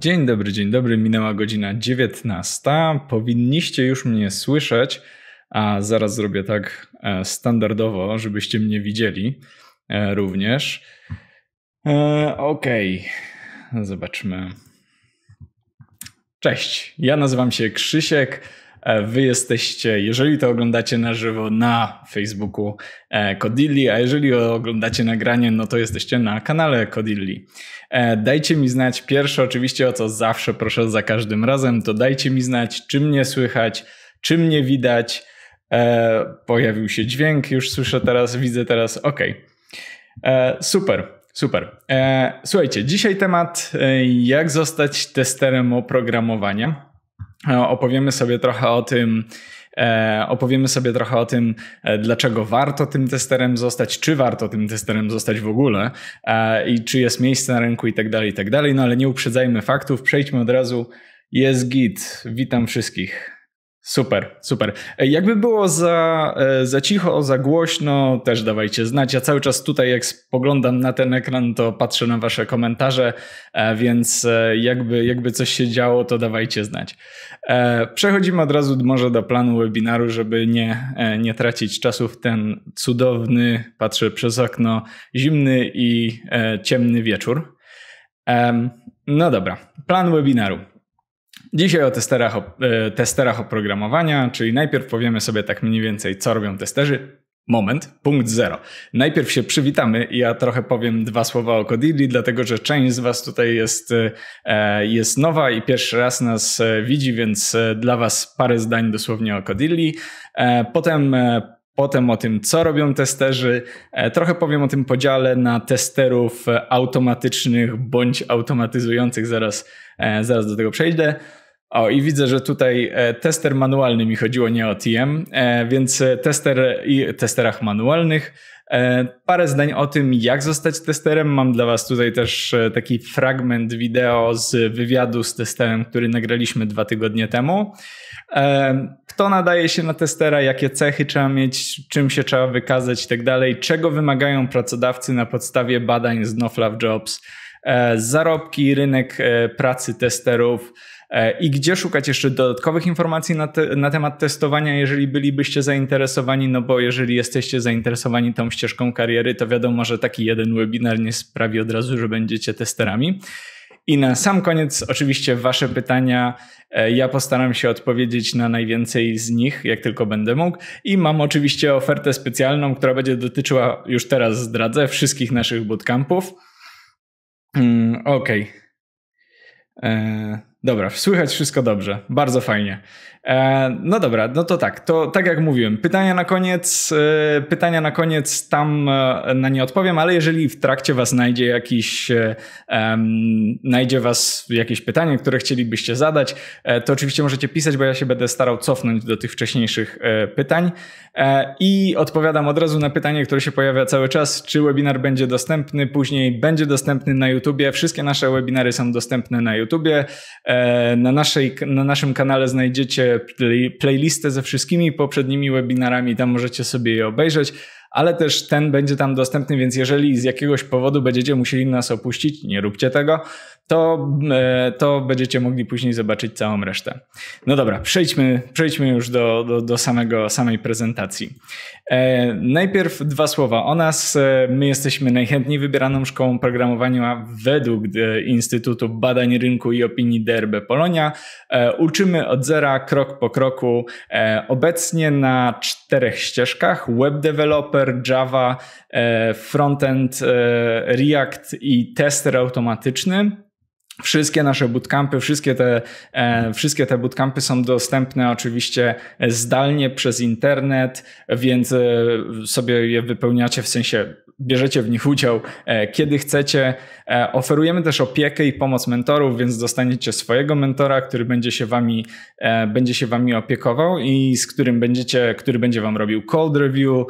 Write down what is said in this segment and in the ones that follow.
Dzień dobry, dzień dobry. Minęła godzina 19. Powinniście już mnie słyszeć, a zaraz zrobię tak e, standardowo, żebyście mnie widzieli e, również. E, okej, okay. zobaczmy. Cześć, ja nazywam się Krzysiek. E, wy jesteście, jeżeli to oglądacie na żywo, na Facebooku e, Kodilli, a jeżeli oglądacie nagranie, no to jesteście na kanale Kodilli. E, dajcie mi znać pierwsze, oczywiście o co zawsze proszę za każdym razem, to dajcie mi znać, czy mnie słychać, czy mnie widać. Pojawił się dźwięk, już słyszę teraz, widzę teraz, ok. Super. Super. Słuchajcie, dzisiaj temat jak zostać testerem oprogramowania opowiemy sobie trochę o tym, e, opowiemy sobie trochę o tym, e, dlaczego warto tym testerem zostać, czy warto tym testerem zostać w ogóle e, i czy jest miejsce na rynku i tak dalej, i tak dalej. No ale nie uprzedzajmy faktów, przejdźmy od razu. Jest git. Witam wszystkich. Super, super. E, jakby było za, e, za cicho, za głośno, też dawajcie znać. Ja cały czas tutaj, jak spoglądam na ten ekran, to patrzę na Wasze komentarze, e, więc jakby, jakby coś się działo, to dawajcie znać. Przechodzimy od razu może do planu webinaru, żeby nie, nie tracić czasu w ten cudowny, patrzę przez okno, zimny i ciemny wieczór. No dobra, plan webinaru. Dzisiaj o testerach, o e, testerach oprogramowania, czyli najpierw powiemy sobie tak mniej więcej, co robią testerzy. Moment, punkt zero. Najpierw się przywitamy i ja trochę powiem dwa słowa o Codilli, dlatego że część z Was tutaj jest, e, jest nowa i pierwszy raz nas e, widzi, więc dla Was parę zdań dosłownie o Codilli. Potem potem o tym, co robią testerzy. Trochę powiem o tym podziale na testerów automatycznych bądź automatyzujących. Zaraz, zaraz do tego przejdę. O, i widzę, że tutaj e, tester manualny mi chodziło, nie o TM, e, więc e, tester i testerach manualnych. Parę zdań o tym, jak zostać testerem. Mam dla Was tutaj też taki fragment wideo z wywiadu z testerem, który nagraliśmy dwa tygodnie temu. Kto nadaje się na testera, jakie cechy trzeba mieć, czym się trzeba wykazać i tak dalej, czego wymagają pracodawcy na podstawie badań z NoFluff Jobs, zarobki, rynek pracy testerów E, I gdzie szukać jeszcze dodatkowych informacji na, te, na, temat testowania, jeżeli bylibyście zainteresowani? No bo jeżeli jesteście zainteresowani tą ścieżką kariery, to wiadomo, że taki jeden webinar nie sprawi od razu, że będziecie testerami. I na sam koniec, oczywiście, Wasze pytania. E, ja postaram się odpowiedzieć na najwięcej z nich, jak tylko będę mógł. I mam oczywiście ofertę specjalną, która będzie dotyczyła, już teraz zdradzę, wszystkich naszych bootcampów. Mm, okej. Okay. E, Dobra, słychać wszystko dobrze, bardzo fajnie. E, no dobra, no to tak, to tak jak mówiłem, pytania na koniec, e, pytania na koniec tam e, na nie odpowiem, ale jeżeli w trakcie was znajdzie jakiś, um, was jakieś pytanie, które chcielibyście zadać, to oczywiście możecie pisać, bo ja się będę starał cofnąć do tych wcześniejszych pytań i odpowiadam od razu na pytanie, które się pojawia cały czas, czy webinar będzie dostępny, później będzie dostępny na YouTubie, wszystkie nasze webinary są dostępne na YouTubie, na, naszej, na naszym kanale znajdziecie play, playlistę ze wszystkimi poprzednimi webinarami, tam możecie sobie je obejrzeć, ale też ten będzie tam dostępny, więc jeżeli z jakiegoś powodu będziecie musieli nas opuścić, nie róbcie tego, to, e, to będziecie mogli później zobaczyć całą resztę. No dobra, przejdźmy, przejdźmy już do, do, do samego, samej prezentacji. E, najpierw dwa słowa o nas. E, my jesteśmy najchętniej wybieraną szkołą programowania według e, Instytutu Badań Rynku i Opinii DRB Polonia. E, uczymy od zera, krok po kroku. E, obecnie na czterech ścieżkach: web developer, Java, frontend, React i tester automatyczny. Wszystkie nasze bootcampy, wszystkie te, e, wszystkie te bootcampy są dostępne oczywiście zdalnie przez internet, więc e, sobie je wypełniacie w sensie bierzecie w nich udział, e, kiedy chcecie. E, oferujemy też opiekę i pomoc mentorów, więc dostaniecie swojego mentora, który będzie się wami, e, będzie się wami opiekował i z którym będziecie, który będzie wam robił cold review,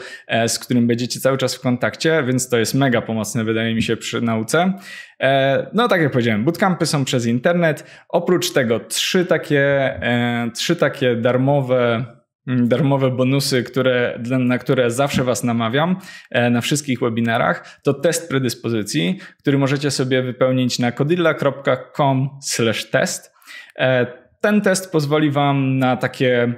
z którym będziecie cały czas w kontakcie, więc to jest mega pomocne, wydaje mi się, przy nauce. No, tak jak powiedziałem, bootcampy są przez internet. Oprócz tego trzy takie, trzy takie darmowe Mm, darmowe bonusy, które, na które zawsze Was namawiam e, na wszystkich webinarach, to test predyspozycji, który możecie sobie wypełnić na kodilla.com/test. E, ten test pozwoli Wam na takie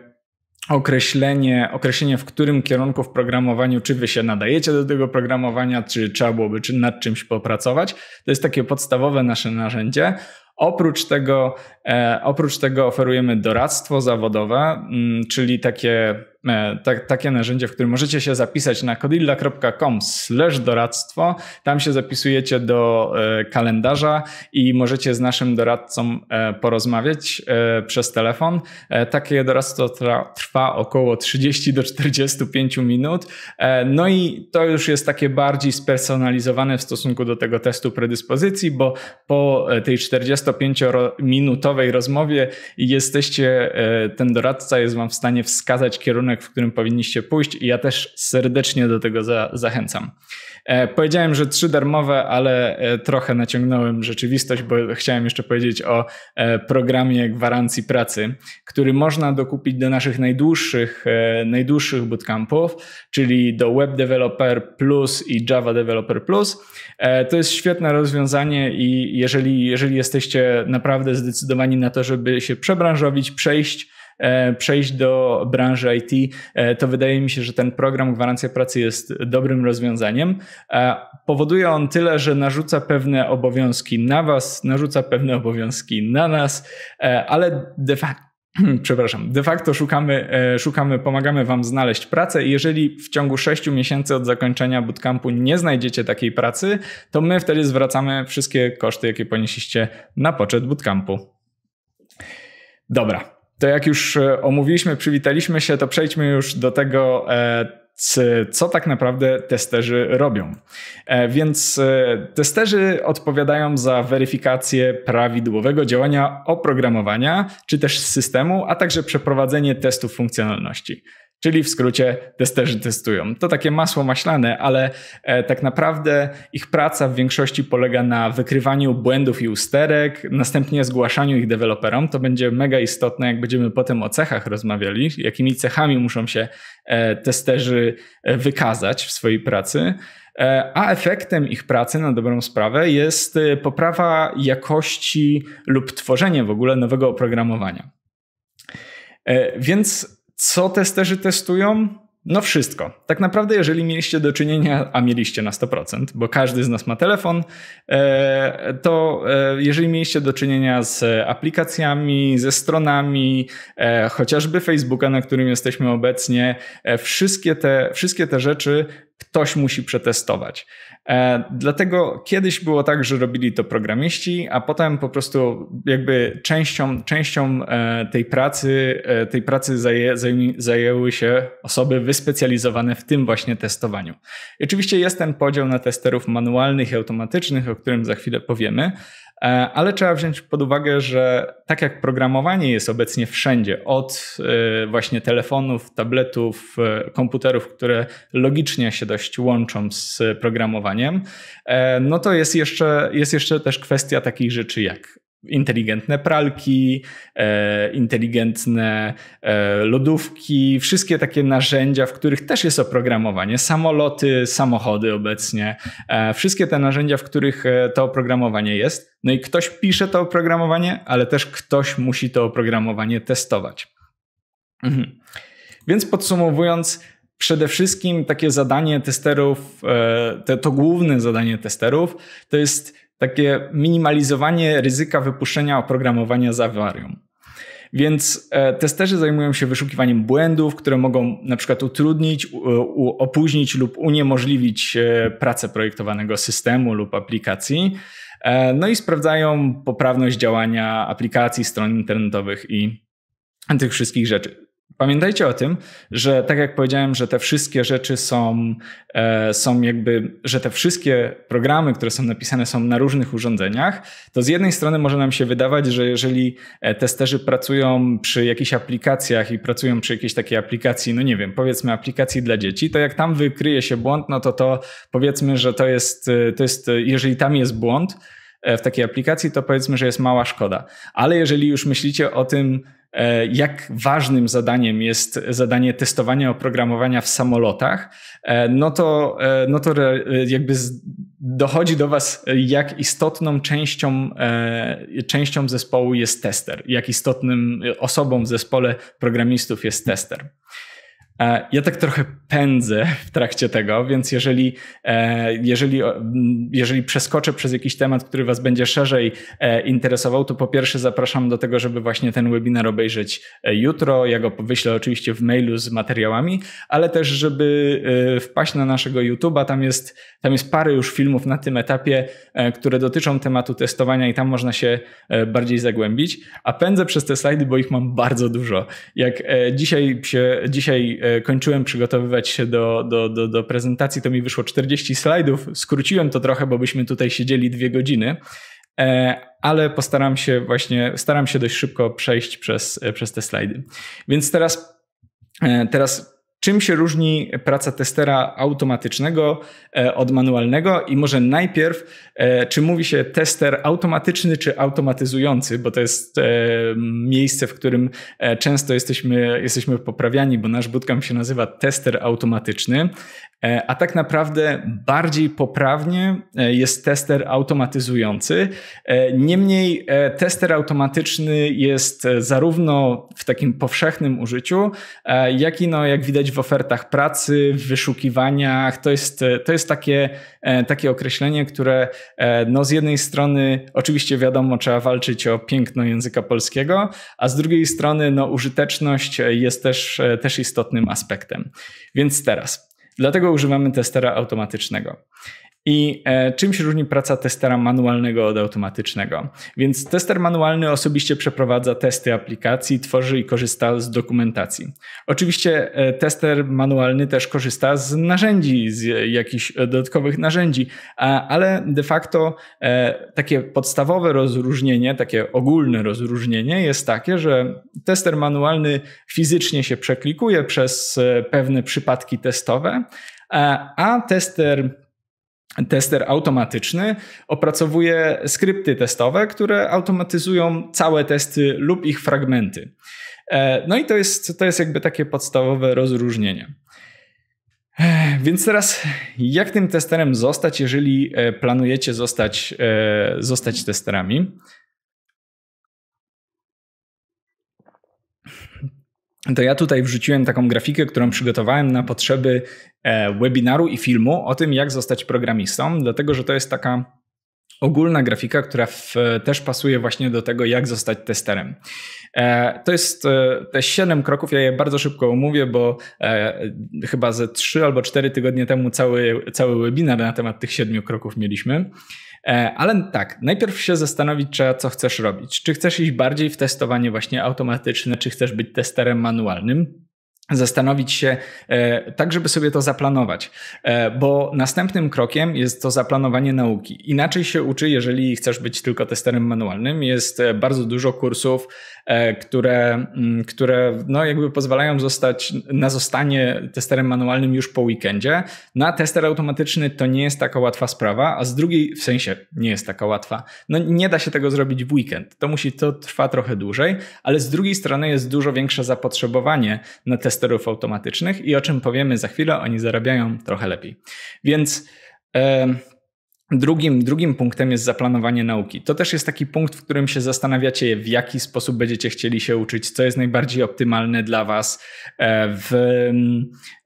określenie, określenie, w którym kierunku w programowaniu, czy wy się nadajecie do tego programowania, czy trzeba byłoby czy nad czymś popracować. To jest takie podstawowe nasze narzędzie. Oprócz tego, e, oprócz tego oferujemy doradztwo zawodowe, mm, czyli takie E, tak, takie narzędzie, w którym możecie się zapisać na slash doradztwo. Tam się zapisujecie do e, kalendarza i możecie z naszym doradcą e, porozmawiać przez telefon. Takie doradztwo trwa około 30 do 45 minut. No i to już jest takie bardziej spersonalizowane w stosunku do tego testu predyspozycji, bo po tej 45-minutowej rozmowie jesteście, ten doradca jest Wam w stanie wskazać kierunek kierunek, w którym powinniście pójść i ja też serdecznie do tego za, zachęcam. E, powiedziałem, że trzy darmowe, ale e, trochę naciągnąłem rzeczywistość, bo chciałem jeszcze powiedzieć o e, programie gwarancji pracy, który można dokupić do naszych najdłuższych, e, najdłuższych bootcampów, czyli do Web Developer Plus i Java Developer Plus. E, to jest świetne rozwiązanie i jeżeli, jeżeli jesteście naprawdę zdecydowani na to, żeby się przebranżowić, przejść, E, przejść do branży IT, e, to wydaje mi się, że ten program Gwarancja Pracy jest dobrym rozwiązaniem. E, powoduje on tyle, że narzuca pewne obowiązki na Was, narzuca pewne obowiązki na nas, ale de facto przepraszam, de facto szukamy, szukamy, pomagamy Wam znaleźć pracę. Jeżeli w ciągu 6 miesięcy od zakończenia bootcampu nie znajdziecie takiej pracy, to my wtedy zwracamy wszystkie koszty, jakie ponieśliście na poczet bootcampu. Dobra, to jak już e, omówiliśmy, przywitaliśmy się, to przejdźmy już do tego, e, co tak naprawdę testerzy robią. E, więc testerzy odpowiadają za weryfikację prawidłowego działania oprogramowania czy też systemu, a także przeprowadzenie testów funkcjonalności czyli w skrócie testerzy testują. To takie masło maślane, ale e, tak naprawdę ich praca w większości polega na wykrywaniu błędów i usterek, następnie zgłaszaniu ich deweloperom. To będzie mega istotne, jak będziemy potem o cechach rozmawiali, jakimi cechami muszą się e, testerzy e, wykazać w swojej pracy. A efektem ich pracy, na dobrą sprawę, jest poprawa jakości lub tworzenie w ogóle nowego oprogramowania. Więc co testerzy testują? No wszystko. Tak naprawdę, jeżeli mieliście do czynienia, a mieliście na 100%, bo każdy z nas ma telefon, e, to e, jeżeli mieliście do czynienia z aplikacjami, ze stronami, e, chociażby Facebooka, na którym jesteśmy obecnie, wszystkie te, wszystkie te rzeczy ktoś musi przetestować. E, dlatego kiedyś było tak, że robili to programiści, a potem po prostu jakby częścią, częścią e, tej pracy, e, tej pracy zaje, zajęły się osoby wyspecjalizowane w tym właśnie testowaniu. I oczywiście jest ten podział na testerów manualnych i automatycznych, o którym za chwilę powiemy, E, ale trzeba wziąć pod uwagę, że tak jak programowanie jest obecnie wszędzie, od e, właśnie telefonów, tabletów, e, komputerów, które logicznie się dość łączą z programowaniem, no to jest jeszcze, jest jeszcze też kwestia takich rzeczy jak inteligentne pralki, e, inteligentne e, lodówki, wszystkie takie narzędzia, w których też jest oprogramowanie, samoloty, samochody obecnie, e, wszystkie te narzędzia, w których to oprogramowanie jest. No i ktoś pisze to oprogramowanie, ale też ktoś musi to oprogramowanie testować. Mhm. Więc podsumowując, przede wszystkim takie zadanie testerów, to główne zadanie testerów to jest takie minimalizowanie ryzyka wypuszczenia oprogramowania z awarium. Więc e, testerzy zajmują się wyszukiwaniem błędów, które mogą na przykład utrudnić, opóźnić lub uniemożliwić e, pracę projektowanego systemu lub aplikacji. E, no i sprawdzają poprawność działania aplikacji, stron internetowych i tych wszystkich rzeczy. Pamiętajcie o tym, że tak jak powiedziałem, że te wszystkie rzeczy są, e, są jakby, że te wszystkie programy, które są napisane, są na różnych urządzeniach, to z jednej strony może nam się wydawać, że jeżeli e, testerzy pracują przy jakichś aplikacjach i pracują przy jakiejś takiej aplikacji, no nie wiem, powiedzmy aplikacji dla dzieci, to jak tam wykryje się błąd, no to to powiedzmy, że to jest, e, to jest jeżeli tam jest błąd, w takiej aplikacji, to powiedzmy, że jest mała szkoda. Ale jeżeli już myślicie o tym, E, jak ważnym zadaniem jest zadanie testowania oprogramowania w samolotach, e, no to, e, no to jakby dochodzi do Was, jak istotną częścią, częścią zespołu jest tester, jak istotnym osobą w zespole programistów jest tester. E, ja tak trochę pędzę w trakcie tego, więc jeżeli, e, jeżeli, jeżeli przeskoczę przez jakiś temat, który Was będzie szerzej e, interesował, to po pierwsze zapraszam do tego, żeby właśnie ten webinar obejrzeć jutro. Ja go wyślę oczywiście w mailu z materiałami, ale też, żeby wpaść na naszego YouTube'a. Tam jest, tam jest parę już filmów na tym etapie, które dotyczą tematu testowania i tam można się bardziej zagłębić. A pędzę przez te slajdy, bo ich mam bardzo dużo. Jak dzisiaj, się, dzisiaj kończyłem przygotowywać się do, do, do, do prezentacji, to mi wyszło 40 slajdów. Skróciłem to trochę, bo byśmy tutaj siedzieli dwie godziny e, ale postaram się właśnie, staram się dość szybko przejść przez, e, przez te slajdy. Więc teraz, e, teraz Czym się różni praca testera automatycznego e, od manualnego? I może najpierw, e, czy mówi się tester automatyczny czy automatyzujący, bo to jest e, miejsce, w którym często jesteśmy, jesteśmy poprawiani, bo nasz bootcamp się nazywa tester automatyczny. E, a tak naprawdę bardziej poprawnie e, jest tester automatyzujący. E, niemniej tester automatyczny jest zarówno w takim powszechnym użyciu, jak i no, jak widać w ofertach pracy, w wyszukiwaniach. To jest, to jest takie, takie określenie, które no, z jednej strony oczywiście wiadomo, trzeba walczyć o piękno języka polskiego, a z drugiej strony no, użyteczność jest też, też istotnym aspektem. Więc teraz. Dlatego używamy testera automatycznego. I e, czym się różni praca testera manualnego od automatycznego? Więc tester manualny osobiście przeprowadza testy aplikacji, tworzy i korzysta z dokumentacji. Oczywiście e, tester manualny też korzysta z narzędzi, z e, jakichś dodatkowych narzędzi, a, ale de facto e, takie podstawowe rozróżnienie, takie ogólne rozróżnienie jest takie, że tester manualny fizycznie się przeklikuje przez e, pewne przypadki testowe, a tester tester automatyczny opracowuje skrypty testowe, które automatyzują całe testy lub ich fragmenty. E, no i to jest, to jest jakby takie podstawowe rozróżnienie. E, więc teraz, jak tym testerem zostać, jeżeli e, planujecie zostać, zostać testerami? To ja tutaj wrzuciłem taką grafikę, którą przygotowałem na potrzeby E, webinaru i filmu o tym, jak zostać programistą, dlatego że to jest taka ogólna grafika, która w, też pasuje właśnie do tego, jak zostać testerem. E, to jest e, te 7 kroków, ja je bardzo szybko omówię, bo e, chyba ze 3 albo 4 tygodnie temu cały, cały webinar na temat tych 7 kroków mieliśmy. E, ale tak, najpierw się zastanowić trzeba, co chcesz robić. Czy chcesz iść bardziej w testowanie właśnie automatyczne, czy chcesz być testerem manualnym? zastanowić się e, tak, żeby sobie to zaplanować, e, bo następnym krokiem jest to zaplanowanie nauki. Inaczej się uczy, jeżeli chcesz być tylko testerem manualnym. Jest e, bardzo dużo kursów E, które, mm, które no jakby pozwalają zostać na zostanie testerem manualnym już po weekendzie. Na no, tester automatyczny to nie jest taka łatwa sprawa, a z drugiej w sensie nie jest taka łatwa. No nie da się tego zrobić w weekend. To musi, to trwa trochę dłużej, ale z drugiej strony jest dużo większe zapotrzebowanie na testerów automatycznych i o czym powiemy za chwilę, oni zarabiają trochę lepiej. Więc. Yy, Drugim, drugim punktem jest zaplanowanie nauki. To też jest taki punkt, w którym się zastanawiacie, w jaki sposób będziecie chcieli się uczyć, co jest najbardziej optymalne dla Was, e, w,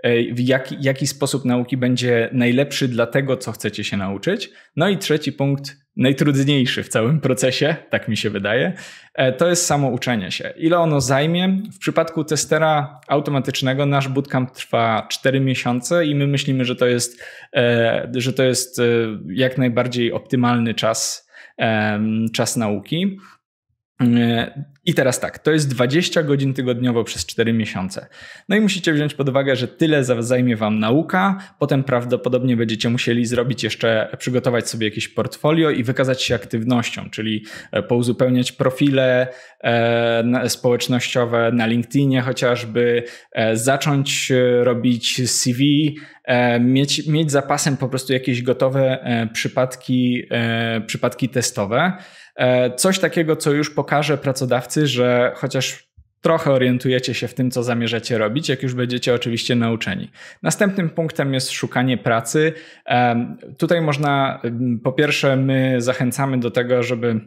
e, w jaki, jaki sposób nauki będzie najlepszy dla tego, co chcecie się nauczyć. No i trzeci punkt najtrudniejszy w całym procesie, tak mi się wydaje, e, to jest samo uczenie się. Ile ono zajmie? W przypadku testera automatycznego nasz bootcamp trwa 4 miesiące i my myślimy, że to jest, e, że to jest e, jak najbardziej optymalny czas, czas nauki. Mm, e, I teraz tak, to jest 20 godzin tygodniowo przez 4 miesiące. No i musicie wziąć pod uwagę, że tyle zajmie Wam nauka, potem prawdopodobnie będziecie musieli zrobić jeszcze, przygotować sobie jakieś portfolio i wykazać się aktywnością, czyli e, pouzupełniać profile e, społecznościowe na LinkedInie chociażby, zacząć robić CV, E, mieć, mieć zapasem po prostu jakieś gotowe e, przypadki, e, przypadki testowe. Coś takiego, co już pokaże pracodawcy, że chociaż trochę orientujecie się w tym, co zamierzacie robić, jak już będziecie oczywiście nauczeni. Następnym punktem jest szukanie pracy. Tutaj można, po pierwsze, my zachęcamy do tego, żeby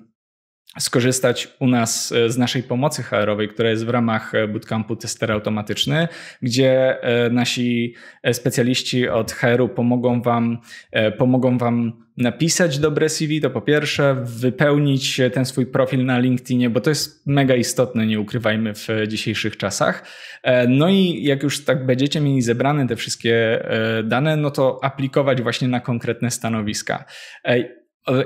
skorzystać u nas e, z naszej pomocy HR-owej, która jest w ramach e, bootcampu Tester Automatyczny, gdzie e, nasi specjaliści od HR-u pomogą wam, pomogą wam napisać dobre CV, to po pierwsze, wypełnić ten swój profil na LinkedInie, bo to jest mega istotne, nie ukrywajmy, w dzisiejszych czasach. No i jak już tak będziecie mieli zebrane te wszystkie dane, no to aplikować właśnie na konkretne stanowiska.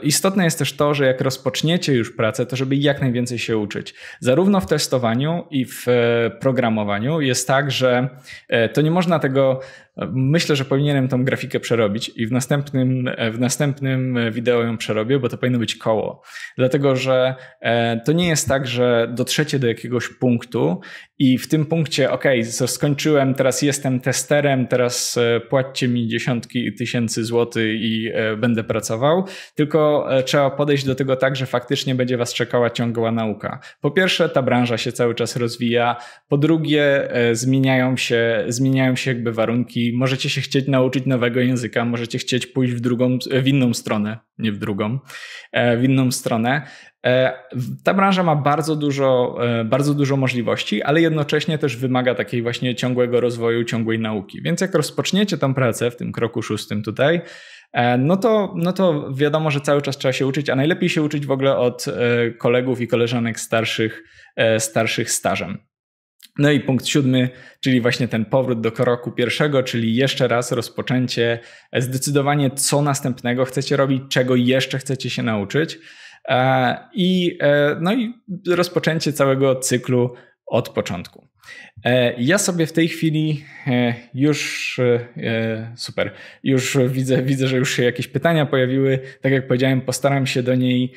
Istotne jest też to, że jak rozpoczniecie już pracę, to żeby jak najwięcej się uczyć. Zarówno w testowaniu i w e, programowaniu jest tak, że e, to nie można tego Myślę, że powinienem tą grafikę przerobić i w następnym, e, w następnym e, wideo ją przerobię, bo to powinno być koło. Dlatego, że e, to nie jest tak, że dotrzecie do jakiegoś punktu i w tym punkcie, ok, skończyłem, teraz jestem testerem, teraz płaccie mi dziesiątki tysięcy złotych i będę pracował, tylko trzeba podejść do tego tak, że faktycznie będzie was czekała ciągła nauka. Po pierwsze, ta branża się cały czas rozwija, po drugie, zmieniają się, zmieniają się jakby warunki i możecie się chcieć nauczyć nowego języka, możecie chcieć pójść w, drugą, w inną stronę, nie w drugą, e, w inną stronę. E, ta branża ma bardzo dużo, e, bardzo dużo możliwości, ale jednocześnie też wymaga takiej właśnie ciągłego rozwoju, ciągłej nauki. Więc jak rozpoczniecie tą pracę w tym kroku szóstym tutaj, no to, no to wiadomo, że cały czas trzeba się uczyć, a najlepiej się uczyć w ogóle od kolegów i koleżanek starszych, starszych stażem. No i punkt siódmy, czyli właśnie ten powrót do kroku pierwszego, czyli jeszcze raz rozpoczęcie, e, zdecydowanie co następnego chcecie robić, czego jeszcze chcecie się nauczyć. E, I, e, no i rozpoczęcie całego cyklu od początku. E, ja sobie w tej chwili e, już e, super, już widzę, widzę, że już się jakieś pytania pojawiły. Tak jak powiedziałem, postaram się do niej,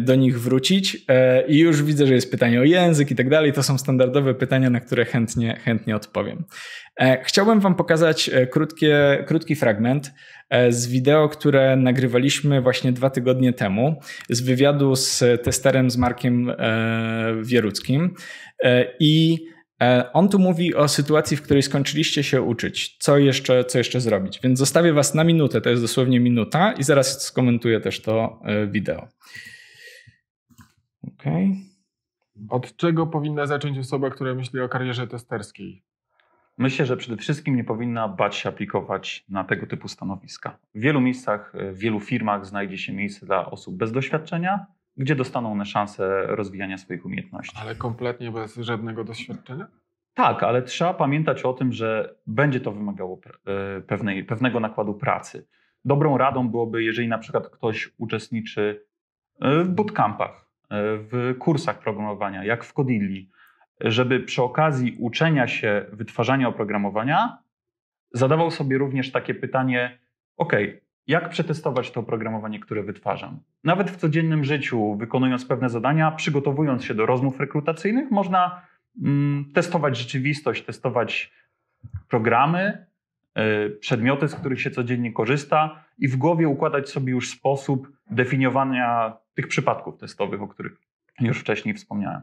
do nich wrócić i już widzę, że jest pytanie o język i tak dalej. To są standardowe pytania, na które chętnie, chętnie odpowiem. Chciałbym Wam pokazać krótkie, krótki fragment z wideo, które nagrywaliśmy właśnie dwa tygodnie temu z wywiadu z testerem z Markiem Wieruckim i E, on tu mówi o sytuacji, w której skończyliście się uczyć. Co jeszcze, co jeszcze zrobić? Więc zostawię Was na minutę, to jest dosłownie minuta, i zaraz skomentuję też to e, wideo. OK. Od czego powinna zacząć osoba, która myśli o karierze testerskiej? Myślę, że przede wszystkim nie powinna bać się aplikować na tego typu stanowiska. W wielu miejscach, e, w wielu firmach znajdzie się miejsce dla osób bez doświadczenia, gdzie dostaną one szansę rozwijania swoich umiejętności. Ale kompletnie bez żadnego doświadczenia? Tak, ale trzeba pamiętać o tym, że będzie to wymagało e, pewnej, pewnego nakładu pracy. Dobrą radą byłoby, jeżeli na przykład ktoś uczestniczy e, w bootcampach, e, w kursach programowania, jak w Codilli, żeby przy okazji uczenia się wytwarzania oprogramowania zadawał sobie również takie pytanie: OK, jak przetestować to oprogramowanie, które wytwarzam. Nawet w codziennym życiu, wykonując pewne zadania, przygotowując się do rozmów rekrutacyjnych, można mm, testować rzeczywistość, testować programy, y, przedmioty, z których się codziennie korzysta i w głowie układać sobie już sposób definiowania tych przypadków testowych, o których już wcześniej wspomniałem.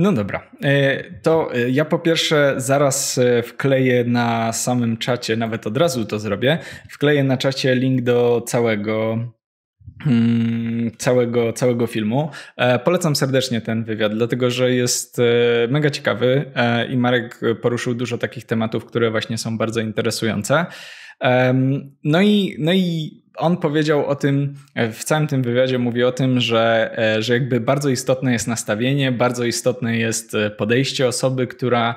No dobra, e, to e, ja po pierwsze zaraz e, wkleję na samym czacie, nawet od razu to zrobię, wkleję na czacie link do całego mm, całego, całego filmu. Polecam serdecznie ten wywiad, dlatego że jest mega ciekawy i Marek poruszył dużo takich tematów, które właśnie są bardzo interesujące. No i, no i on powiedział o tym, e, w całym tym wywiadzie mówi o tym, że, e, że jakby bardzo istotne jest nastawienie, bardzo istotne jest e, podejście osoby, która,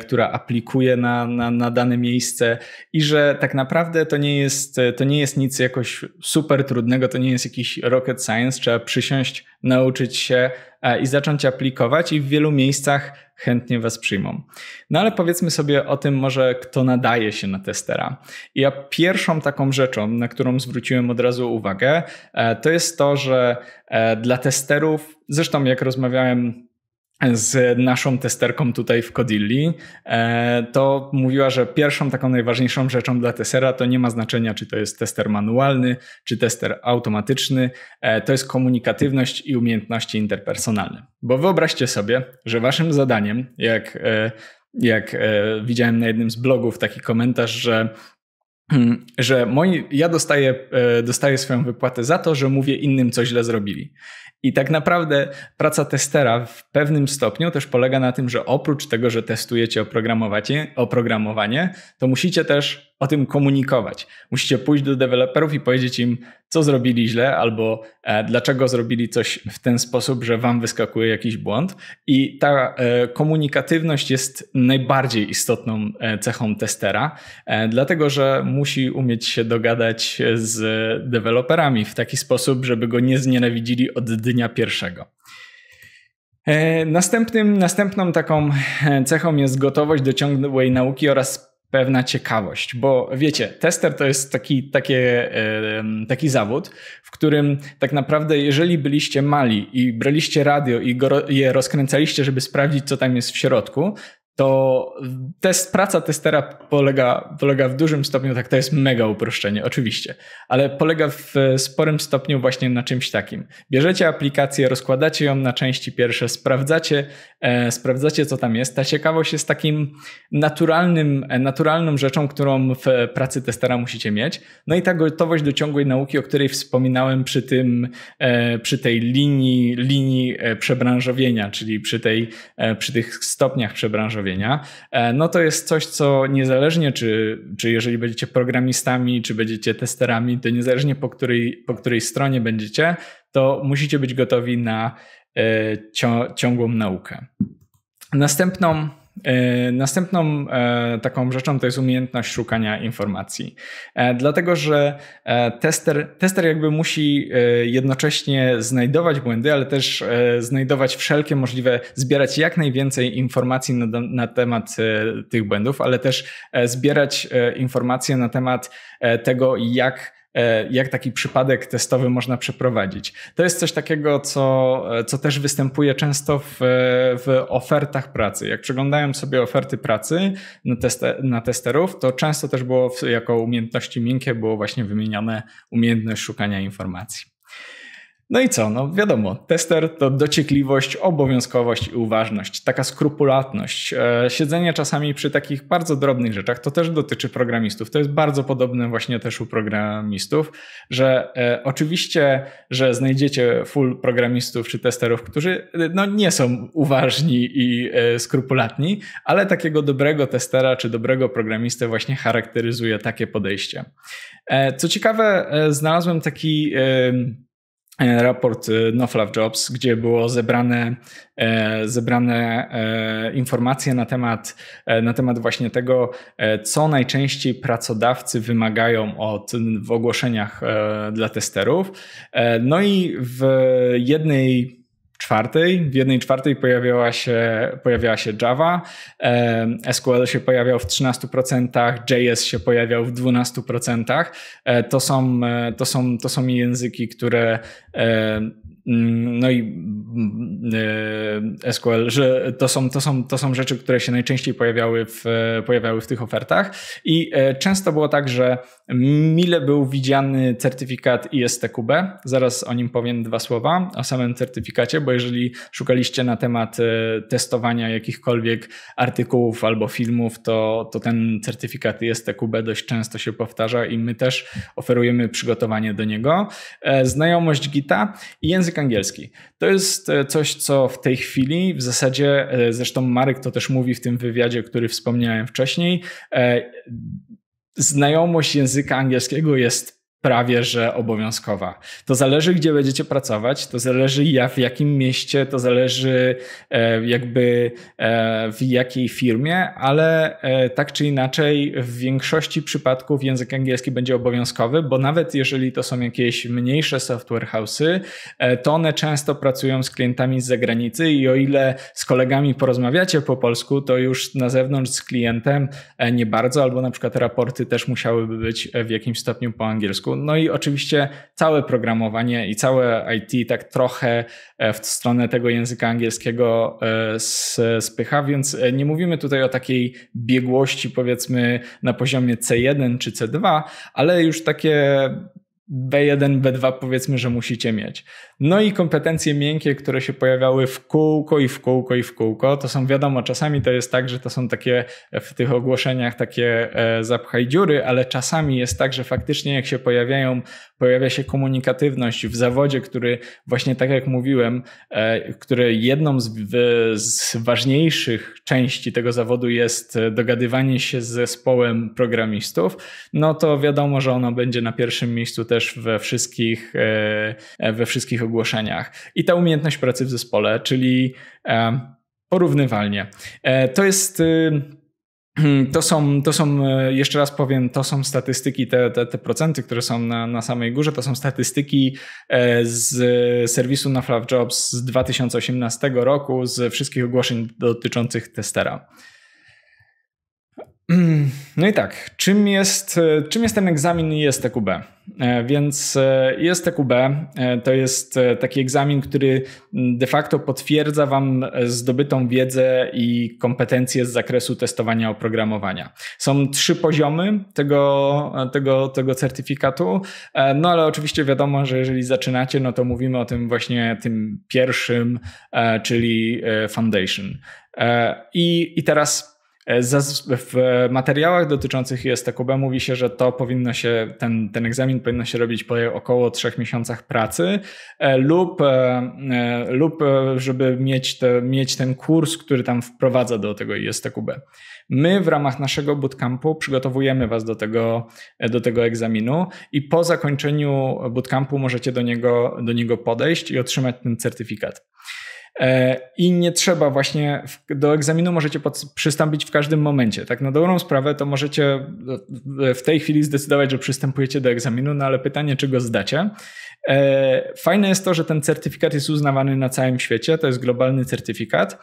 która aplikuje na, na, na dane miejsce i że tak naprawdę to nie, jest, to nie jest nic jakoś super trudnego, to nie jest jakiś rocket science, trzeba przysiąść, nauczyć się i zacząć aplikować i w wielu miejscach chętnie was przyjmą. No ale powiedzmy sobie o tym może, kto nadaje się na testera. I ja pierwszą taką rzeczą, na którą zwróciłem od razu uwagę, e, to jest to, że e, dla testerów, zresztą jak rozmawiałem z naszą testerką tutaj w Codilli, e, to mówiła, że pierwszą taką najważniejszą rzeczą dla testera to nie ma znaczenia, czy to jest tester manualny, czy tester automatyczny, e, to jest komunikatywność i umiejętności interpersonalne. Bo wyobraźcie sobie, że waszym zadaniem, jak, e, jak widziałem na jednym z blogów taki komentarz, że hmm, że moi, ja dostaję, dostaję swoją wypłatę za to, że mówię innym, co źle zrobili. I tak naprawdę praca testera w pewnym stopniu też polega na tym, że oprócz tego, że testujecie oprogramowanie, oprogramowanie to musicie też o tym komunikować. Musicie pójść do deweloperów i powiedzieć im, co zrobili źle, albo e, dlaczego zrobili coś w ten sposób, że wam wyskakuje jakiś błąd. I ta e, komunikatywność jest najbardziej istotną e, cechą testera, dlatego że musi umieć się dogadać z deweloperami w taki sposób, żeby go nie znienawidzili od dnia pierwszego. Następnym, następną taką cechą jest gotowość do ciągłej nauki oraz pewna ciekawość, bo wiecie, tester to jest taki, takie, taki zawód, w którym tak naprawdę, jeżeli byliście mali i braliście radio i je rozkręcaliście, żeby sprawdzić, co tam jest w środku, to test, praca testera polega, polega w dużym stopniu, tak to jest mega uproszczenie, oczywiście, ale polega w sporym stopniu właśnie na czymś takim. Bierzecie aplikację, rozkładacie ją na części pierwsze, sprawdzacie, e, sprawdzacie co tam jest. Ta ciekawość jest takim naturalnym, e, naturalną rzeczą, którą w pracy testera musicie mieć. No i ta gotowość do ciągłej nauki, o której wspominałem przy tym, e, przy tej linii, linii e, przebranżowienia, czyli przy tej, e, przy tych stopniach przebranżowienia zrobienia, e, no to jest coś, co niezależnie, czy, czy jeżeli będziecie programistami, czy będziecie testerami, to niezależnie po której, po której stronie będziecie, to musicie być gotowi na e, ciągłą naukę. Następną E, następną e, taką rzeczą to jest umiejętność szukania informacji. E, dlatego, że tester, tester jakby musi jednocześnie znajdować błędy, ale też znajdować wszelkie możliwe, zbierać jak najwięcej informacji na, na temat tych błędów, ale też zbierać informacje na temat tego, jak E, jak taki przypadek testowy można przeprowadzić. To jest coś takiego, co, e, co też występuje często w, e, w ofertach pracy. Jak przeglądałem sobie oferty pracy na, teste, na testerów, to często też było jako umiejętności miękkie było właśnie wymienione umiejętność szukania informacji. No i co? No wiadomo, tester to dociekliwość, obowiązkowość i uważność, taka skrupulatność. E, siedzenie czasami przy takich bardzo drobnych rzeczach, to też dotyczy programistów. To jest bardzo podobne właśnie też u programistów, że e, oczywiście, że znajdziecie full programistów czy testerów, którzy e, no, nie są uważni i e, skrupulatni, ale takiego dobrego testera czy dobrego programistę właśnie charakteryzuje takie podejście. E, co ciekawe, e, znalazłem taki E, raport e, No Fluff Jobs, gdzie było zebrane, e, zebrane informacje na temat, na temat właśnie tego, co najczęściej pracodawcy wymagają od, w ogłoszeniach dla testerów. No i w jednej czwartej. W jednej czwartej pojawiała się, pojawiała się Java, e, SQL się pojawiał w 13%, JS się pojawiał w 12%. E, to są, e, to są, to są języki, które mm, no i mm, SQL, że to są, to, są, to są rzeczy, które się najczęściej pojawiały w, pojawiały w tych ofertach. I często było tak, że mile był widziany certyfikat ISTQB. Zaraz o nim powiem dwa słowa, o samym certyfikacie, bo bo jeżeli szukaliście na temat e, testowania jakichkolwiek artykułów albo filmów, to, to ten certyfikat ISTQB e dość często się powtarza i my też oferujemy przygotowanie do niego. E, znajomość Gita i język angielski. To jest coś, co w tej chwili w zasadzie, zresztą Marek to też mówi w tym wywiadzie, który wspomniałem wcześniej, znajomość języka angielskiego jest prawie że obowiązkowa. To zależy, gdzie będziecie pracować, to zależy ja w jakim mieście, to zależy e, jakby e, w jakiej firmie, ale e, tak czy inaczej w większości przypadków język angielski będzie obowiązkowy, bo nawet jeżeli to są jakieś mniejsze software house'y, to one często pracują z klientami z zagranicy i o ile z kolegami porozmawiacie po polsku, to już na zewnątrz z klientem nie bardzo, albo na przykład raporty też musiałyby być w jakimś stopniu po angielsku. No i oczywiście całe programowanie i całe IT tak trochę e, w stronę tego języka angielskiego e, spycha, więc e, nie mówimy tutaj o takiej biegłości powiedzmy na poziomie C1 czy C2, ale już takie B1, B2 powiedzmy, że musicie mieć. No i kompetencje miękkie, które się pojawiały w kółko i w kółko i w kółko. To są wiadomo, czasami to jest tak, że to są takie e, w tych ogłoszeniach takie e, zapchaj dziury, ale czasami jest tak, że faktycznie jak się pojawiają, pojawia się komunikatywność w zawodzie, który właśnie tak jak mówiłem, e, który jedną z, z ważniejszych części tego zawodu jest dogadywanie się z zespołem programistów, no to wiadomo, że ono będzie na pierwszym miejscu też we wszystkich, we wszystkich ogłoszeniach i ta umiejętność pracy w zespole, czyli e, porównywalnie. E, to jest. Y, hmm, to są, to są, e, jeszcze raz powiem, to są statystyki, te, te, te procenty, które są na, na samej górze, to są statystyki z serwisu na Jobs z 2018 roku, z wszystkich ogłoszeń dotyczących testera. Mm, no i tak, czym jest, e, czym jest ten egzamin ISTQB? E, więc e, ISTQB to jest taki egzamin, który mm, de facto potwierdza Wam zdobytą wiedzę i kompetencje z zakresu testowania oprogramowania. Są trzy poziomy tego, tego, tego certyfikatu, no ale oczywiście wiadomo, że jeżeli zaczynacie, no to mówimy o tym właśnie tym pierwszym, czyli Foundation. I, i teraz E, w materiałach dotyczących ISTQB mówi się, że to powinno się, ten, ten egzamin powinno się robić po około trzech miesiącach pracy e, lub, e, lub żeby mieć, te, mieć ten kurs, który tam wprowadza do tego ISTQB. My w ramach naszego bootcampu przygotowujemy Was do tego, do tego egzaminu i po zakończeniu bootcampu możecie do niego, do niego podejść i otrzymać ten certyfikat. E, I nie trzeba właśnie, do egzaminu możecie przystąpić w każdym momencie. Tak na dobrą sprawę to możecie e, w tej chwili zdecydować, że przystępujecie do egzaminu, no ale pytanie, czy go zdacie. E, fajne jest to, że ten certyfikat jest uznawany na całym świecie, to jest globalny certyfikat.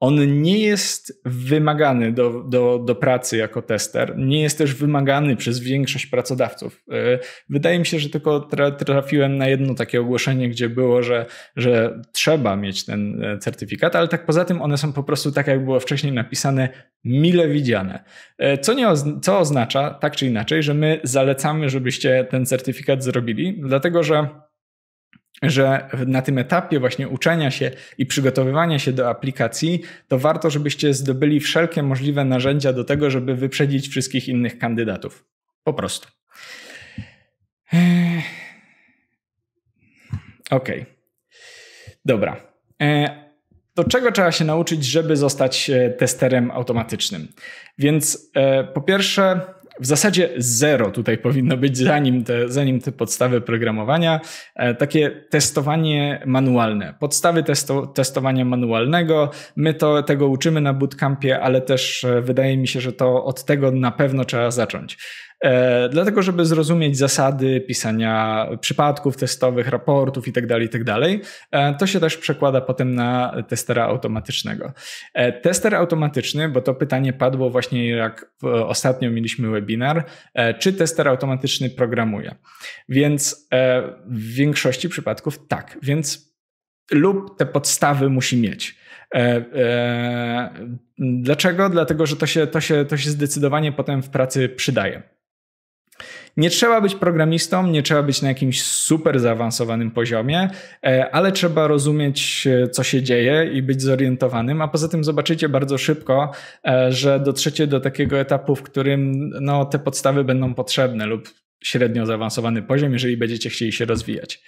On nie jest wymagany do, do, do pracy jako tester, nie jest też wymagany przez większość pracodawców. Y, wydaje mi się, że tylko trafiłem na jedno takie ogłoszenie, gdzie było, że, że trzeba mieć ten e, certyfikat, ale tak poza tym one są po prostu, tak jak było wcześniej napisane, mile widziane. E, co, nie, co oznacza, tak czy inaczej, że my zalecamy, żebyście ten certyfikat zrobili, dlatego że że na tym etapie właśnie uczenia się i przygotowywania się do aplikacji, to warto, żebyście zdobyli wszelkie możliwe narzędzia do tego, żeby wyprzedzić wszystkich innych kandydatów. Po prostu. Ok. Dobra. E, to czego trzeba się nauczyć, żeby zostać e, testerem automatycznym? Więc e, po pierwsze, w zasadzie zero tutaj powinno być, zanim te, zanim te podstawy programowania. E, takie testowanie manualne, podstawy testo, testowania manualnego. My to, tego uczymy na bootcampie, ale też e, wydaje mi się, że to od tego na pewno trzeba zacząć. E, dlatego żeby zrozumieć zasady pisania przypadków testowych, raportów itd., tak itd. Tak e, to się też przekłada potem na testera automatycznego. E, tester automatyczny, bo to pytanie padło właśnie jak ostatnio mieliśmy webinar, czy tester automatyczny programuje? Więc w większości przypadków tak, więc lub te podstawy musi mieć. Dlaczego? Dlatego, że to się, to, się, to się zdecydowanie potem w pracy przydaje. Nie trzeba być programistą, nie trzeba być na jakimś super zaawansowanym poziomie, e, ale trzeba rozumieć, e, co się dzieje i być zorientowanym, a poza tym zobaczycie bardzo szybko, e, że dotrzecie do takiego etapu, w którym no, te podstawy będą potrzebne lub średnio zaawansowany poziom, jeżeli będziecie chcieli się rozwijać.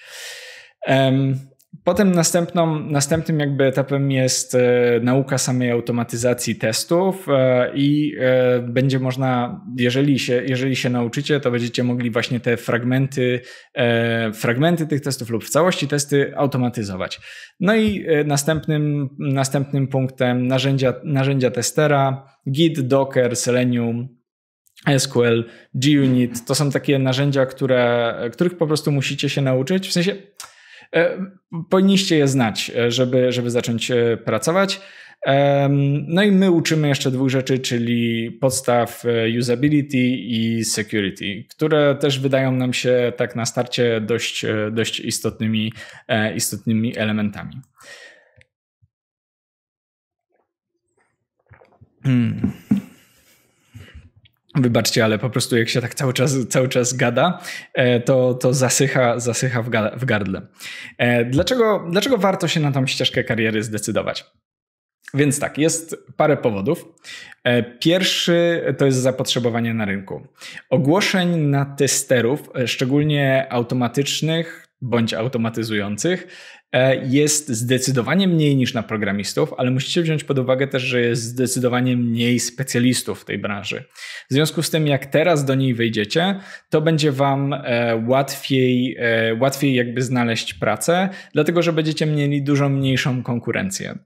Potem następną, następnym jakby etapem jest e, nauka samej automatyzacji testów e, i e, będzie można, jeżeli się, jeżeli się nauczycie, to będziecie mogli właśnie te fragmenty, fragmenty tych testów lub w całości testy automatyzować. No i następnym, następnym punktem narzędzia, narzędzia testera, Git, Docker, Selenium, SQL, JUnit, to są takie narzędzia, które, których po prostu musicie się nauczyć. W sensie E, powinniście je znać, e, żeby, żeby zacząć e, pracować. No i my uczymy jeszcze dwóch rzeczy, czyli podstaw usability i security, które też wydają nam się tak na starcie dość, dość istotnymi, istotnymi elementami. Hmm. Wybaczcie, ale po prostu jak się tak cały czas, cały czas gada, e, to, to zasycha, zasycha w, gardle. E, dlaczego, dlaczego warto się na tą ścieżkę kariery zdecydować? Więc tak, jest parę powodów. E, pierwszy to jest zapotrzebowanie na rynku. Ogłoszeń na testerów, szczególnie automatycznych, bądź automatyzujących e, jest zdecydowanie mniej niż na programistów, ale musicie wziąć pod uwagę też, że jest zdecydowanie mniej specjalistów w tej branży. W związku z tym, jak teraz do niej wejdziecie, to będzie Wam e, łatwiej, e, łatwiej jakby znaleźć pracę, dlatego że będziecie mieli dużo mniejszą konkurencję.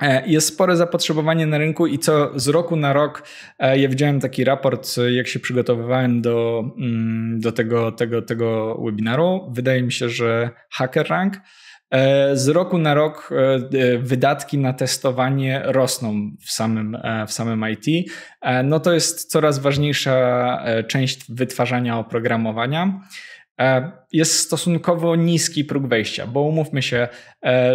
E, jest spore zapotrzebowanie na rynku i co z roku na rok, e, ja widziałem taki raport, e, jak się przygotowywałem do, mm, do tego, tego, tego webinaru. Wydaje mi się, że HackerRank z roku na rok wydatki na testowanie rosną w samym, w samym IT. No to jest coraz ważniejsza część wytwarzania oprogramowania jest stosunkowo niski próg wejścia, bo umówmy się,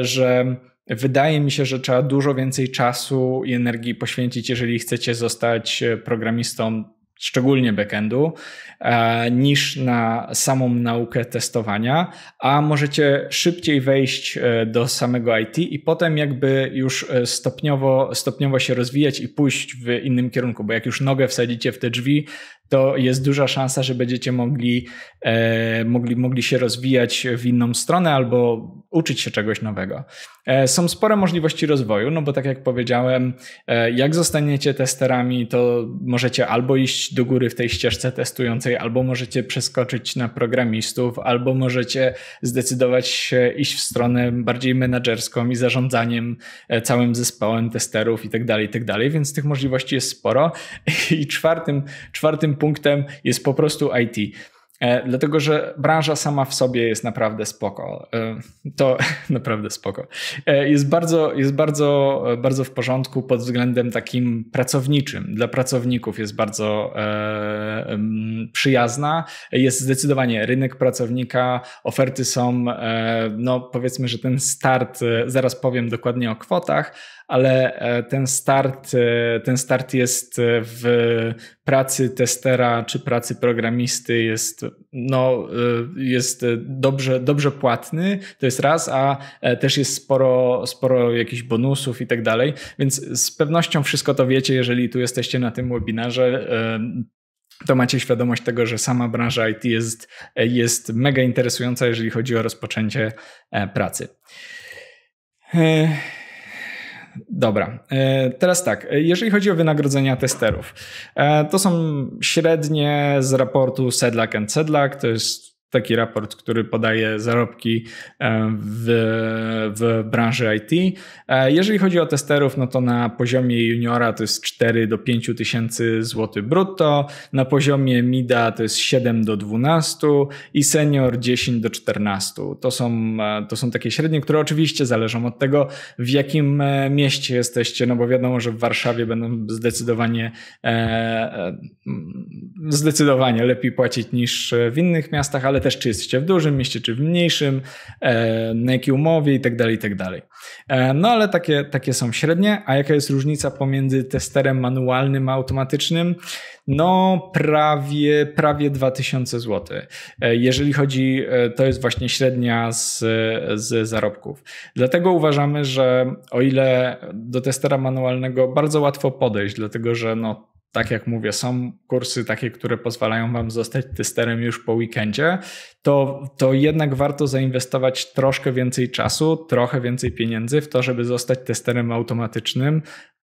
że Wydaje mi się, że trzeba dużo więcej czasu i energii poświęcić, jeżeli chcecie zostać e, programistą, szczególnie backendu, e, niż na samą naukę testowania, a możecie szybciej wejść e, do samego IT i potem jakby już stopniowo, stopniowo się rozwijać i pójść w innym kierunku, bo jak już nogę wsadzicie w te drzwi, to jest duża szansa, że będziecie mogli, e, mogli, mogli się rozwijać w inną stronę albo uczyć się czegoś nowego. E, są spore możliwości rozwoju, no bo tak jak powiedziałem, e, jak zostaniecie testerami, to możecie albo iść do góry w tej ścieżce testującej, albo możecie przeskoczyć na programistów, albo możecie zdecydować się iść w stronę bardziej menedżerską i zarządzaniem e, całym zespołem testerów itd., tak itd., tak więc tych możliwości jest sporo. I czwartym, czwartym punktem jest po prostu IT. E, dlatego, że branża sama w sobie jest naprawdę spoko. E, to naprawdę spoko. E, jest bardzo, jest bardzo, bardzo w porządku pod względem takim pracowniczym. Dla pracowników jest bardzo e, przyjazna. Jest zdecydowanie rynek pracownika, oferty są, e, no powiedzmy, że ten start, zaraz powiem dokładnie o kwotach, ale e, ten start, e, ten start jest e, w pracy testera czy pracy programisty jest, no, jest dobrze, dobrze płatny, to jest raz, a też jest sporo, sporo jakichś bonusów i tak dalej, więc z pewnością wszystko to wiecie, jeżeli tu jesteście na tym webinarze to macie świadomość tego, że sama branża IT jest, jest mega interesująca, jeżeli chodzi o rozpoczęcie pracy. Dobra, e, teraz tak, jeżeli chodzi o wynagrodzenia testerów, e, to są średnie z raportu Sedlak and Sedlak, to jest taki raport, który podaje zarobki e, w, w branży IT. E, jeżeli chodzi o testerów, no to na poziomie juniora to jest 4 do 5 tysięcy złotych brutto, na poziomie mida to jest 7 do 12 i senior 10 do 14. To są, e, to są takie średnie, które oczywiście zależą od tego, w jakim mieście jesteście, no bo wiadomo, że w Warszawie będą zdecydowanie, mm, zdecydowanie lepiej płacić niż w innych miastach, ale ale też czy jesteście w dużym mieście, czy w mniejszym, e, na jakiej umowie i tak dalej, i tak dalej. E, no ale takie, takie są średnie. A jaka jest różnica pomiędzy testerem manualnym a automatycznym? No prawie, prawie 2000 zł. E, jeżeli chodzi, to jest właśnie średnia z, z zarobków. Dlatego uważamy, że o ile do testera manualnego bardzo łatwo podejść, dlatego że no, tak jak mówię, są kursy takie, które pozwalają Wam zostać testerem już po weekendzie, to, to jednak warto zainwestować troszkę więcej czasu, trochę więcej pieniędzy w to, żeby zostać testerem automatycznym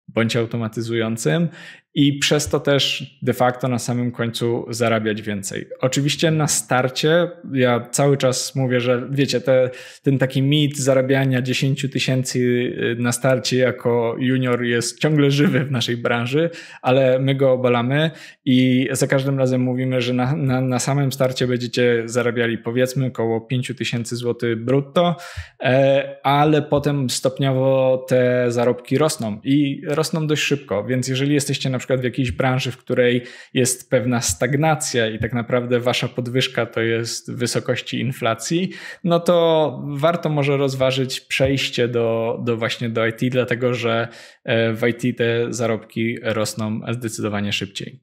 bądź automatyzującym i przez to też de facto na samym końcu zarabiać więcej. Oczywiście na starcie, ja cały czas mówię, że wiecie, te, ten taki mit zarabiania 10 tysięcy y, na starcie jako junior jest ciągle żywy w naszej branży, ale my go obalamy i za każdym razem mówimy, że na, na, na samym starcie będziecie zarabiali powiedzmy około 5 tysięcy złotych brutto, e, ale potem stopniowo te zarobki rosną i rosną dość szybko, więc jeżeli jesteście na przykład w jakiejś branży, w której jest pewna stagnacja i tak naprawdę wasza podwyżka to jest wysokości inflacji, no to warto może rozważyć przejście do, do właśnie do IT, dlatego że e, w IT te zarobki rosną zdecydowanie szybciej.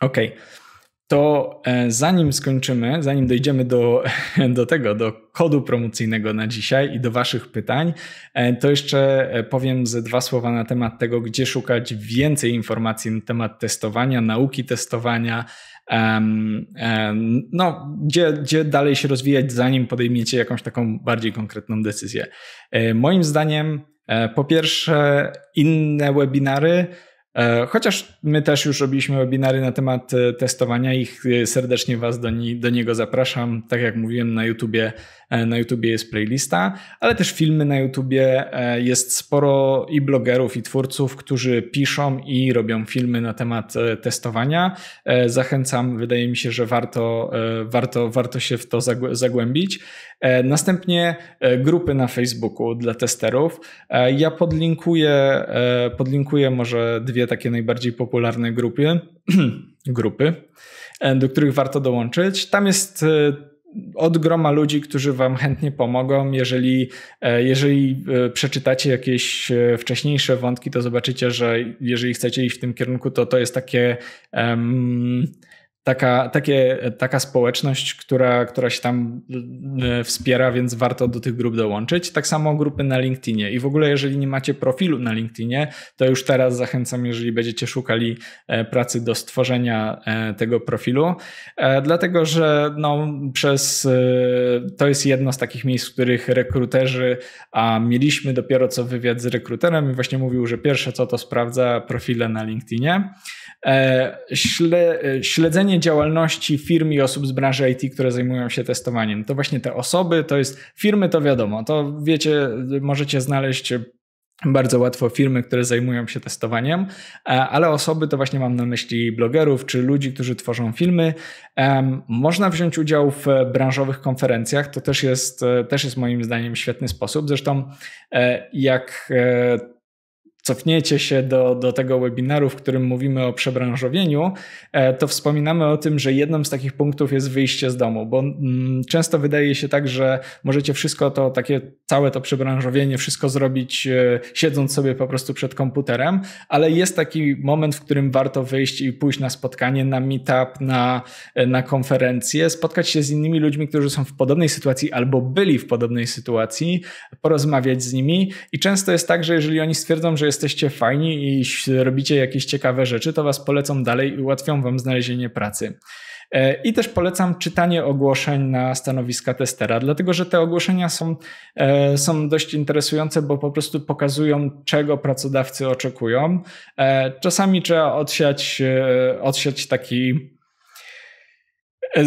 Okej. Okay to e, zanim skończymy, zanim dojdziemy do, do tego, do kodu promocyjnego na dzisiaj i do Waszych pytań, e, to jeszcze e, powiem ze dwa słowa na temat tego, gdzie szukać więcej informacji na temat testowania, nauki testowania, no, gdzie, gdzie dalej się rozwijać, zanim podejmiecie jakąś taką bardziej konkretną decyzję. Moim zdaniem, po pierwsze, inne webinary E, chociaż my też już robiliśmy webinary na temat e, testowania ich, e, serdecznie Was do, do niego zapraszam. Tak jak mówiłem na YouTubie, E, na YouTubie jest playlista, ale też filmy na YouTubie. E, jest sporo i blogerów, i twórców, którzy piszą i robią filmy na temat e, testowania. Zachęcam, wydaje mi się, że warto, warto, warto się w to zagłębić. Następnie grupy na Facebooku dla testerów. Ja podlinkuję, podlinkuję może dwie takie najbardziej popularne grupy, grupy, do których warto dołączyć. Tam jest od groma ludzi, którzy Wam chętnie pomogą. Jeżeli, e, jeżeli e, przeczytacie jakieś e, wcześniejsze wątki, to zobaczycie, że jeżeli chcecie iść w tym kierunku, to to jest takie. Um, taka, takie, taka społeczność, która, która się tam y, y, wspiera, więc warto do tych grup dołączyć. Tak samo grupy na LinkedInie. I w ogóle, jeżeli nie macie profilu na LinkedInie, to już teraz zachęcam, jeżeli będziecie szukali e, pracy do stworzenia e, tego profilu, e, dlatego że no, przez y, to jest jedno z takich miejsc, w których rekruterzy, a mieliśmy dopiero co wywiad z rekruterem i właśnie mówił, że pierwsze co to sprawdza profile na LinkedInie. Śle, śledzenie działalności firm i osób z branży IT, które zajmują się testowaniem. To właśnie te osoby, to jest firmy, to wiadomo, to wiecie, możecie znaleźć bardzo łatwo firmy, które zajmują się testowaniem, e, ale osoby to właśnie mam na myśli blogerów czy ludzi, którzy tworzą filmy. Można wziąć udział w branżowych konferencjach, to też jest, e, też jest moim zdaniem świetny sposób. Zresztą e, jak cofniecie się do, do tego webinaru, w którym mówimy o przebranżowieniu, e, to wspominamy o tym, że jednym z takich punktów jest wyjście z domu, bo mm, często wydaje się tak, że możecie wszystko to, takie całe to przebranżowienie, wszystko zrobić e, siedząc sobie po prostu przed komputerem, ale jest taki moment, w którym warto wyjść i pójść na spotkanie, na meetup, na, e, na konferencję, spotkać się z innymi ludźmi, którzy są w podobnej sytuacji albo byli w podobnej sytuacji, porozmawiać z nimi i często jest tak, że jeżeli oni stwierdzą, że jest jesteście fajni i robicie jakieś ciekawe rzeczy, to Was polecam dalej i ułatwią Wam znalezienie pracy. E, I też polecam czytanie ogłoszeń na stanowiska testera, dlatego że te ogłoszenia są, e, są dość interesujące, bo po prostu pokazują, czego pracodawcy oczekują. E, czasami trzeba odsiać, odsiać taki E,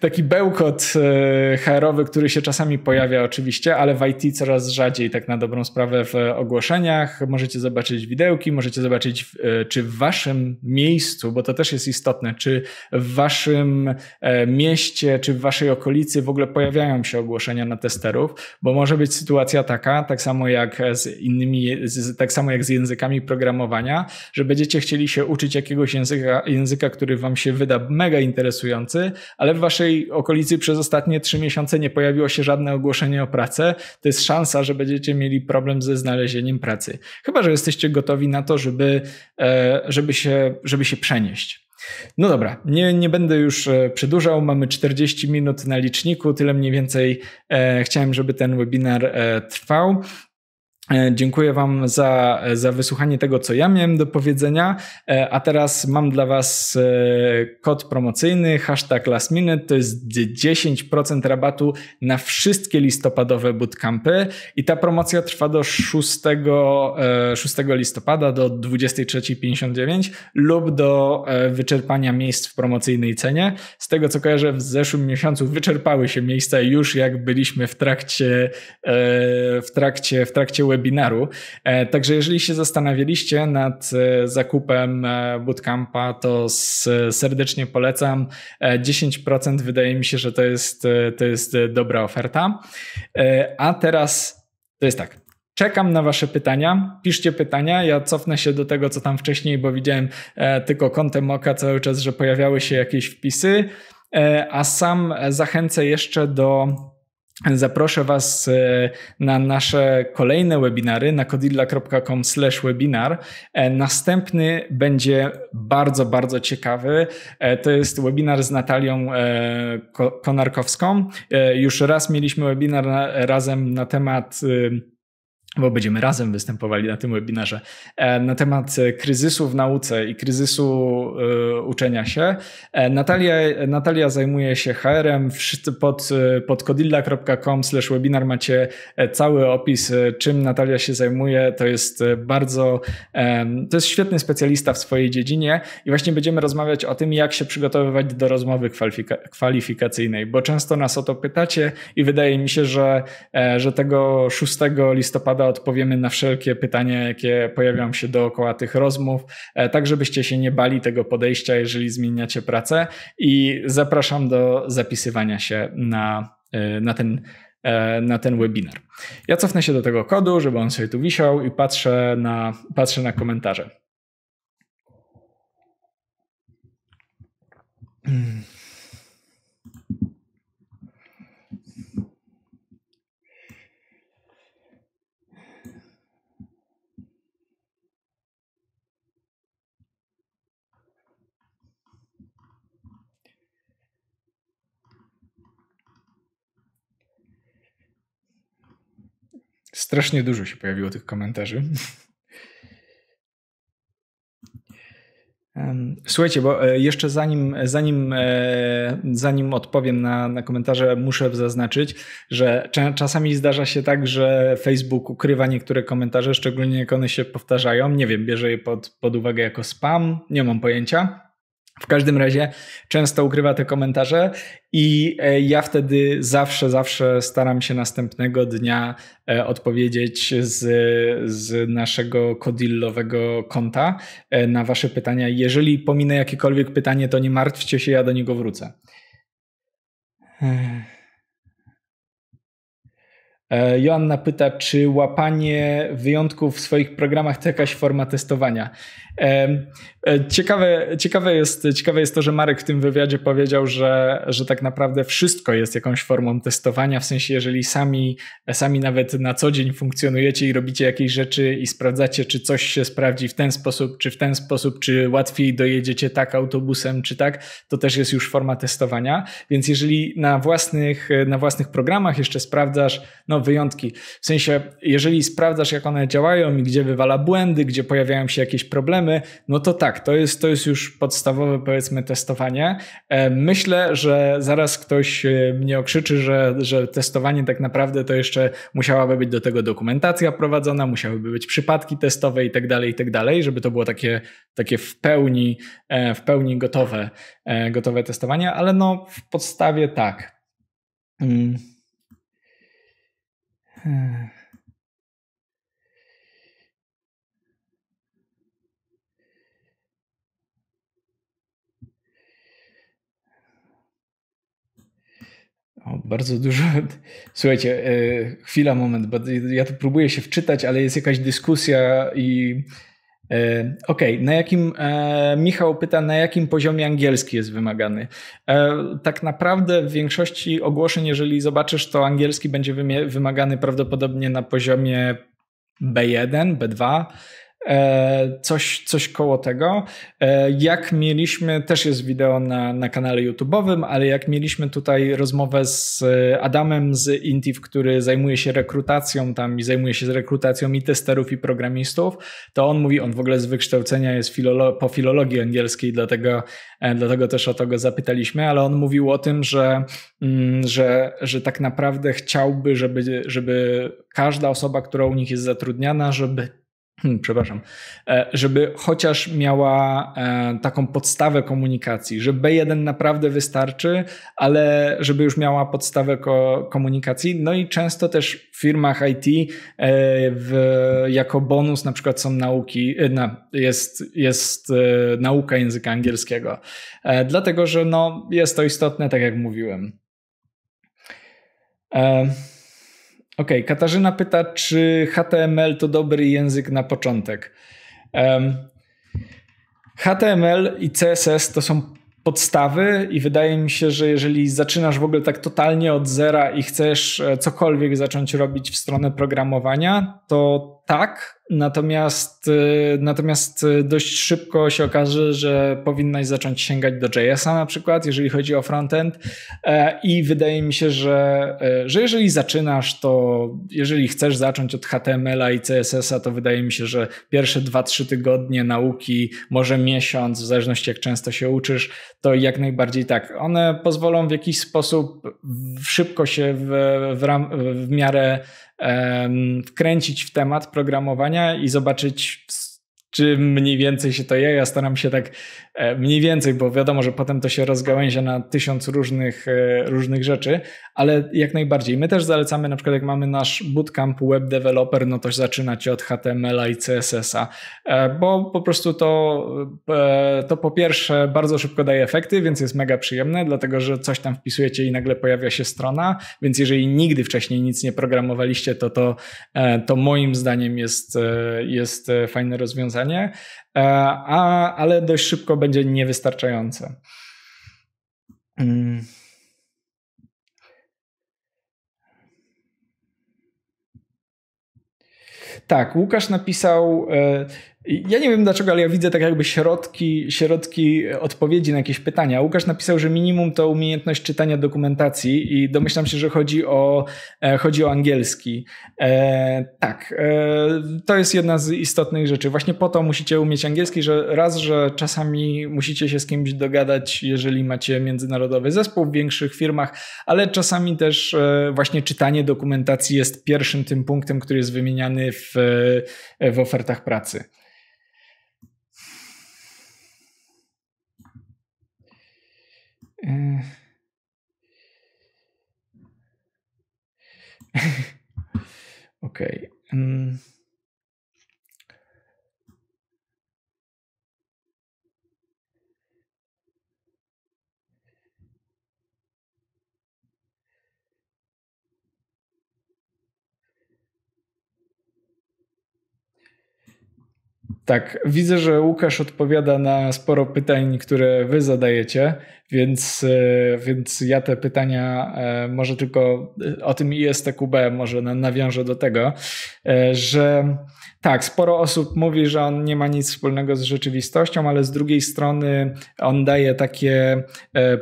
taki bełkot e, HR-owy, który się czasami pojawia oczywiście, ale w IT coraz rzadziej tak na dobrą sprawę w ogłoszeniach. Możecie zobaczyć widełki, możecie zobaczyć e, czy w waszym miejscu, bo to też jest istotne, czy w waszym mieście, czy w waszej okolicy w ogóle pojawiają się ogłoszenia na testerów, bo może być sytuacja taka, tak samo jak z innymi, tak samo jak z językami programowania, że będziecie chcieli się uczyć jakiegoś języka, języka który wam się wyda mega interesujący, ale w waszej okolicy przez ostatnie trzy miesiące nie pojawiło się żadne ogłoszenie o pracę, to jest szansa, że będziecie mieli problem ze znalezieniem pracy. Chyba, że jesteście gotowi na to, żeby, e, żeby, się, żeby się przenieść. No dobra, nie, nie będę już e, przedłużał. Mamy 40 minut na liczniku, tyle mniej więcej e, chciałem, żeby ten webinar e, trwał. E, dziękuję Wam za, za wysłuchanie tego, co ja miałem do powiedzenia. E, a teraz mam dla Was e, kod promocyjny, hashtag last minute. To jest 10% rabatu na wszystkie listopadowe bootcampy. I ta promocja trwa do 6, 6 listopada do 23.59 lub do wyczerpania miejsc w promocyjnej cenie. Z tego, co kojarzę, w zeszłym miesiącu wyczerpały się miejsca już jak byliśmy w trakcie, w trakcie, w trakcie webinaru webinaru. E, także jeżeli się zastanawialiście nad e, zakupem e, Bootcampa, to serdecznie polecam. 10% wydaje mi się, że to jest, to jest dobra oferta. A teraz to jest tak. Czekam na Wasze pytania. Piszcie pytania. Ja cofnę się do tego, co tam wcześniej, bo widziałem tylko kątem oka cały czas, że pojawiały się jakieś wpisy. A sam zachęcę jeszcze do Zaproszę Was e, na nasze kolejne webinary na slash webinar. E, następny będzie bardzo, bardzo ciekawy. E, to jest webinar z Natalią Konarkowską. Już raz mieliśmy webinar razem na temat bo będziemy razem występowali na tym webinarze, e, na temat e, kryzysu w nauce i kryzysu e, uczenia się. Natalia, Natalia zajmuje się HR-em. Pod, pod kodilla.com webinar macie cały opis, czym Natalia się zajmuje. To jest bardzo, to jest świetny specjalista w swojej dziedzinie i właśnie będziemy rozmawiać o tym, jak się przygotowywać do rozmowy kwalifika- kwalifikacyjnej, bo często nas o to pytacie i wydaje mi się, że, że tego 6 listopada Konrada odpowiemy na wszelkie pytania, jakie pojawią się dookoła tych rozmów, e, tak żebyście się nie bali tego podejścia, jeżeli zmieniacie pracę. I zapraszam do zapisywania się na, e, na ten e, na ten webinar. Ja cofnę się do tego kodu, żeby on sobie tu wisiał i patrzę na, patrzę na komentarze. Hmm. Strasznie dużo się pojawiło tych komentarzy. Słuchajcie, bo e, jeszcze zanim, zanim, e, zanim odpowiem na, na komentarze, muszę zaznaczyć, że czasami zdarza się tak, że Facebook ukrywa niektóre komentarze, szczególnie jak one się powtarzają. Nie wiem, bierze je pod, pod uwagę jako spam, nie mam pojęcia. W każdym razie często ukrywa te komentarze i e, ja wtedy zawsze, zawsze staram się następnego dnia e, odpowiedzieć z, z naszego kodillowego konta e, na Wasze pytania. Jeżeli pominę jakiekolwiek pytanie, to nie martwcie się, ja do niego wrócę. Ech. E, Joanna pyta, czy łapanie wyjątków w swoich programach to jakaś forma testowania? E, e, ciekawe, ciekawe, jest, ciekawe jest to, że Marek w tym wywiadzie powiedział, że, że tak naprawdę wszystko jest jakąś formą testowania, w sensie jeżeli sami, sami nawet na co dzień funkcjonujecie i robicie jakieś rzeczy i sprawdzacie, czy coś się sprawdzi w ten sposób, czy w ten sposób, czy łatwiej dojedziecie tak autobusem, czy tak, to też jest już forma testowania. Więc jeżeli na własnych, na własnych programach jeszcze sprawdzasz, no wyjątki. W sensie, jeżeli sprawdzasz, jak one działają i gdzie wywala błędy, gdzie pojawiają się jakieś problemy, no to tak, to jest, to jest już podstawowe, powiedzmy, testowanie. E, myślę, że zaraz ktoś e, mnie okrzyczy, że, że testowanie tak naprawdę to jeszcze musiałaby być do tego dokumentacja prowadzona, musiałyby być przypadki testowe i tak dalej, i tak dalej, żeby to było takie, takie w pełni, e, w pełni gotowe, gotowe testowanie, ale no w podstawie tak. Mm. O, bardzo dużo. Słuchajcie, e, chwila, moment. Ja tu próbuję się wczytać, ale jest jakaś dyskusja i E, okej, okay, na jakim e, Michał pyta, na jakim poziomie angielski jest wymagany? E, tak naprawdę w większości ogłoszeń, jeżeli zobaczysz, to angielski będzie wymagany prawdopodobnie na poziomie B1, B2. E, coś, coś koło tego. E, jak mieliśmy, też jest wideo na, na kanale YouTube'owym, ale jak mieliśmy tutaj rozmowę z Adamem z Intif, który zajmuje się rekrutacją tam i zajmuje się z rekrutacją i testerów i programistów, to on mówi, on w ogóle z wykształcenia jest filolo po filologii angielskiej, dlatego, e, dlatego też o to go zapytaliśmy, ale on mówił o tym, że, mm, że, że tak naprawdę chciałby, żeby, żeby każda osoba, która u nich jest zatrudniana, żeby Hmm, przepraszam, e, żeby chociaż miała e, taką podstawę komunikacji, że B1 naprawdę wystarczy, ale żeby już miała podstawę komunikacji. No i często też w firmach IT e, w, jako bonus na przykład są nauki, na, jest, jest nauka języka angielskiego, dlatego że no, jest to istotne, tak jak mówiłem. Okej, okay, Katarzyna pyta, czy HTML to dobry język na początek. Um, HTML i CSS to są podstawy i wydaje mi się, że jeżeli zaczynasz w ogóle tak totalnie od zera i chcesz e, cokolwiek zacząć robić w stronę programowania, to tak, natomiast, y, natomiast y, dość szybko się okaże, że powinnaś zacząć sięgać do JS-a na przykład, jeżeli chodzi o frontend e, i wydaje mi się, że, e, że jeżeli zaczynasz, to jeżeli chcesz zacząć od HTML-a i CSS-a, to wydaje mi się, że pierwsze 2-3 tygodnie nauki, może miesiąc, w zależności jak często się uczysz, to jak najbardziej tak. One pozwolą w jakiś sposób szybko się w, w, ram, w miarę wkręcić w temat programowania i zobaczyć, czy mniej więcej się to je. Ja staram się tak E, mniej więcej, bo wiadomo, że potem to się rozgałęzia na tysiąc różnych, e, różnych rzeczy, ale jak najbardziej. My też zalecamy, na przykład jak mamy nasz bootcamp web developer, no to zaczynacie od HTML-a i CSS-a, e, bo po prostu to, to po pierwsze bardzo szybko daje efekty, więc jest mega przyjemne, dlatego że coś tam wpisujecie i nagle pojawia się strona, więc jeżeli nigdy wcześniej nic nie programowaliście, to to, to moim zdaniem jest, jest fajne rozwiązanie. E, a, ale dość szybko będzie niewystarczające. Mm. Tak, Łukasz napisał, e, ja nie wiem dlaczego, ale ja widzę tak jakby środki, środki odpowiedzi na jakieś pytania. Łukasz napisał, że minimum to umiejętność czytania dokumentacji i domyślam się, że chodzi o, e, chodzi o angielski. E, tak, e, to jest jedna z istotnych rzeczy. Właśnie po to musicie umieć angielski, że raz, że czasami musicie się z kimś dogadać, jeżeli macie międzynarodowy zespół w większych firmach, ale czasami też e, właśnie czytanie dokumentacji jest pierwszym tym punktem, który jest wymieniany w, e, w ofertach pracy. Eh. okay. Um, Tak, widzę, że Łukasz odpowiada na sporo pytań, które wy zadajecie, więc, e, więc ja te pytania e, może tylko e, o tym ISTQB może nawiążę do tego, że tak, sporo osób mówi, że on nie ma nic wspólnego z rzeczywistością, ale z drugiej strony on daje takie,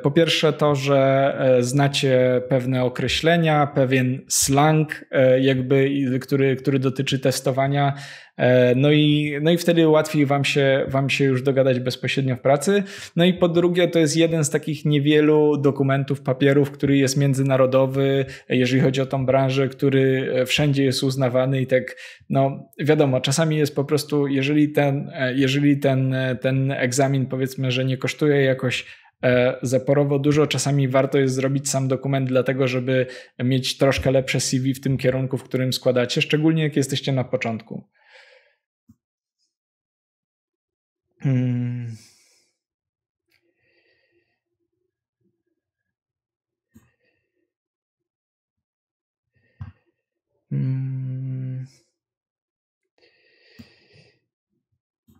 po pierwsze to, że znacie pewne określenia, pewien slang, jakby, który, który dotyczy testowania E, no i, no i wtedy łatwiej wam się, wam się już dogadać bezpośrednio w pracy. No i po drugie, to jest jeden z takich niewielu dokumentów, papierów, który jest międzynarodowy, jeżeli chodzi o tą branżę, który e, wszędzie jest uznawany i tak, no wiadomo, czasami jest po prostu, jeżeli ten, e, jeżeli ten, ten egzamin powiedzmy, że nie kosztuje jakoś zaporowo dużo. Czasami warto jest zrobić sam dokument, dlatego żeby mieć troszkę lepsze CV w tym kierunku, w którym składacie, szczególnie jak jesteście na początku. Hmm. Hmm.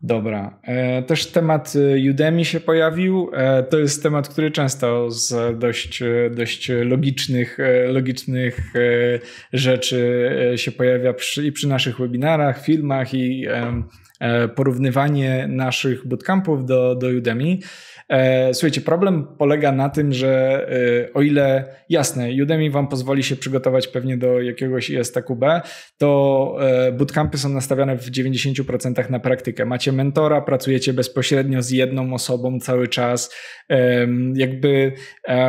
Dobra. E, też temat e, Udemy się pojawił. E, to jest temat, który często z dość, dość logicznych, logicznych rzeczy się pojawia przy, i przy naszych webinarach, filmach i E, porównywanie naszych bootcampów do, do Udemy. E, słuchajcie, problem polega na tym, że e, o ile jasne, Udemy wam pozwoli się przygotować pewnie do jakiegoś ISTQB, to bootcampy są nastawione w 90% na praktykę. Macie mentora, pracujecie bezpośrednio z jedną osobą cały czas. Jakby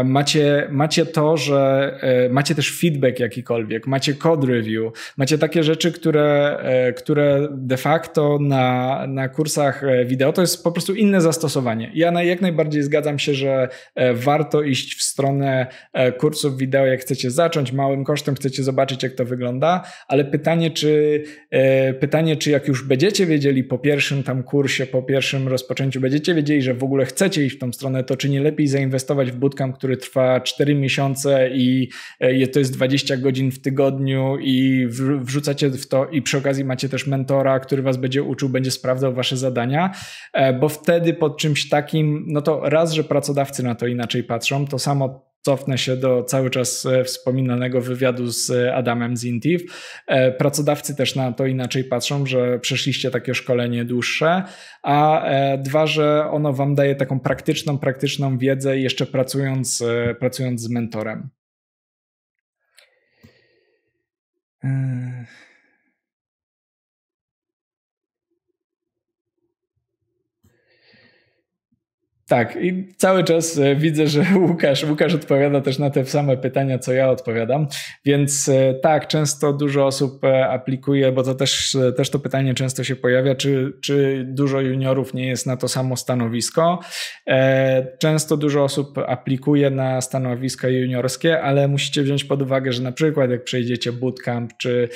macie, macie to, że macie też feedback jakikolwiek, macie code review, macie takie rzeczy, które, które de facto na na, na kursach e, wideo, to jest po prostu inne zastosowanie. Ja jak najbardziej zgadzam się, że e, warto iść w stronę e, kursów wideo, jak chcecie zacząć, małym kosztem chcecie zobaczyć, jak to wygląda, ale pytanie, czy, pytanie, czy jak już będziecie wiedzieli po pierwszym tam kursie, po pierwszym rozpoczęciu, będziecie wiedzieli, że w ogóle chcecie iść w tą stronę, to czy nie lepiej zainwestować w bootcamp, który trwa 4 miesiące i to jest 20 godzin w tygodniu i wrzucacie w to i przy okazji macie też mentora, który was będzie uczył będzie sprawdzał wasze zadania, e, bo wtedy pod czymś takim, no to raz, że pracodawcy na to inaczej patrzą, to samo cofnę się do cały czas e, wspominanego wywiadu z e, Adamem Zintiv. Pracodawcy też na to inaczej patrzą, że przeszliście takie szkolenie dłuższe, a dwa, że ono wam daje taką praktyczną, praktyczną wiedzę jeszcze pracując, pracując z mentorem. Yy. Tak, i cały czas e, widzę, że Łukasz, Łukasz odpowiada też na te same pytania, co ja odpowiadam. Więc e, tak, często dużo osób e, aplikuje, bo to też, też to pytanie często się pojawia, czy, czy dużo juniorów nie jest na to samo stanowisko. Często dużo osób aplikuje na stanowiska juniorskie, ale musicie wziąć pod uwagę, że na przykład jak przejdziecie bootcamp, czy,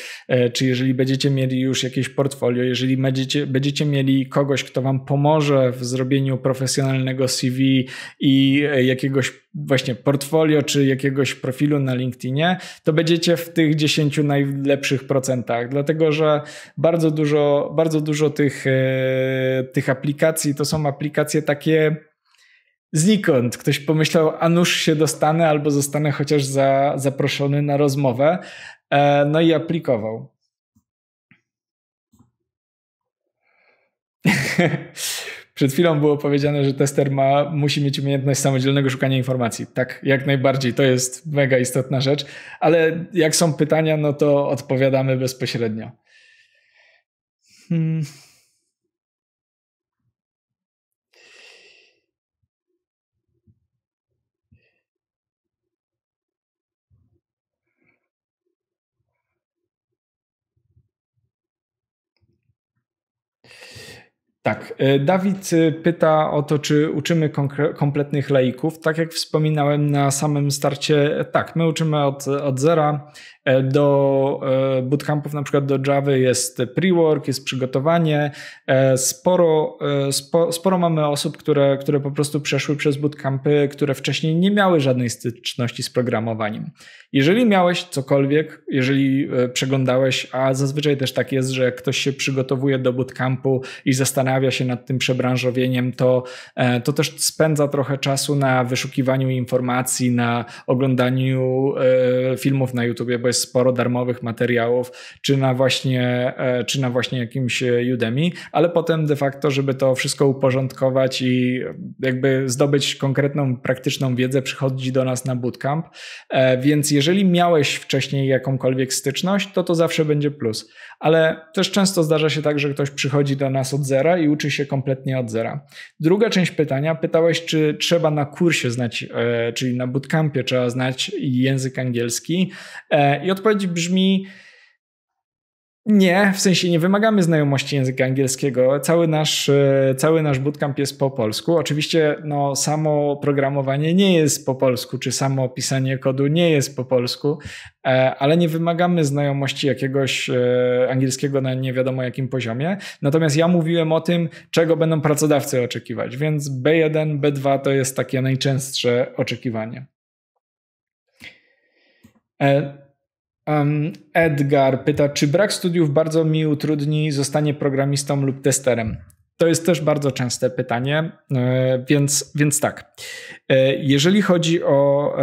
czy jeżeli będziecie mieli już jakieś portfolio, jeżeli będziecie, będziecie mieli kogoś, kto wam pomoże w zrobieniu profesjonalnego swojego CV i e, jakiegoś właśnie portfolio czy jakiegoś profilu na LinkedInie, to będziecie w tych 10 najlepszych procentach, dlatego że bardzo dużo, bardzo dużo tych, e, tych aplikacji to są aplikacje takie znikąd. Ktoś pomyślał, a nuż się dostanę albo zostanę chociaż za, zaproszony na rozmowę, e, no i aplikował. Przed chwilą było powiedziane, że tester ma, musi mieć umiejętność samodzielnego szukania informacji. Tak, jak najbardziej, to jest mega istotna rzecz, ale jak są pytania, no to odpowiadamy bezpośrednio. Hmm. Tak, e, Dawid e, pyta o to, czy uczymy kompletnych laików. Tak jak wspominałem na samym starcie, e, tak, my uczymy od, od zera. E, do e, bootcampów, na przykład do Java jest pre-work, jest przygotowanie. E, sporo, spo, sporo mamy osób, które, które po prostu przeszły przez bootcampy, które wcześniej nie miały żadnej styczności z programowaniem. Jeżeli miałeś cokolwiek, jeżeli przeglądałeś, a zazwyczaj też tak jest, że ktoś się przygotowuje do bootcampu i zastanawia się nad tym przebranżowieniem, to, to też spędza trochę czasu na wyszukiwaniu informacji, na oglądaniu filmów na YouTube, bo jest sporo darmowych materiałów, czy na właśnie, e, czy na właśnie jakimś e, Udemy, ale potem de facto, żeby to wszystko uporządkować i e, jakby zdobyć konkretną, praktyczną wiedzę, przychodzi do nas na bootcamp. Więc jeżeli miałeś wcześniej jakąkolwiek styczność, to to zawsze będzie plus ale też często zdarza się tak, że ktoś przychodzi do nas od zera i uczy się kompletnie od zera. Druga część pytania, pytałeś, czy trzeba na kursie znać, e, czyli na bootcampie trzeba znać język angielski e, i odpowiedź brzmi, nie, w sensie nie wymagamy znajomości języka angielskiego. Cały nasz, e, cały nasz bootcamp jest po polsku. Oczywiście no, samo programowanie nie jest po polsku, czy samo pisanie kodu nie jest po polsku, e, ale nie wymagamy znajomości jakiegoś e, angielskiego na nie wiadomo jakim poziomie. Natomiast ja mówiłem o tym, czego będą pracodawcy oczekiwać, więc B1, B2 to jest takie najczęstsze oczekiwanie. Edgar pyta, czy brak studiów bardzo mi utrudni zostanie programistą lub testerem? To jest też bardzo częste pytanie, e, więc, więc tak. E, jeżeli chodzi, o,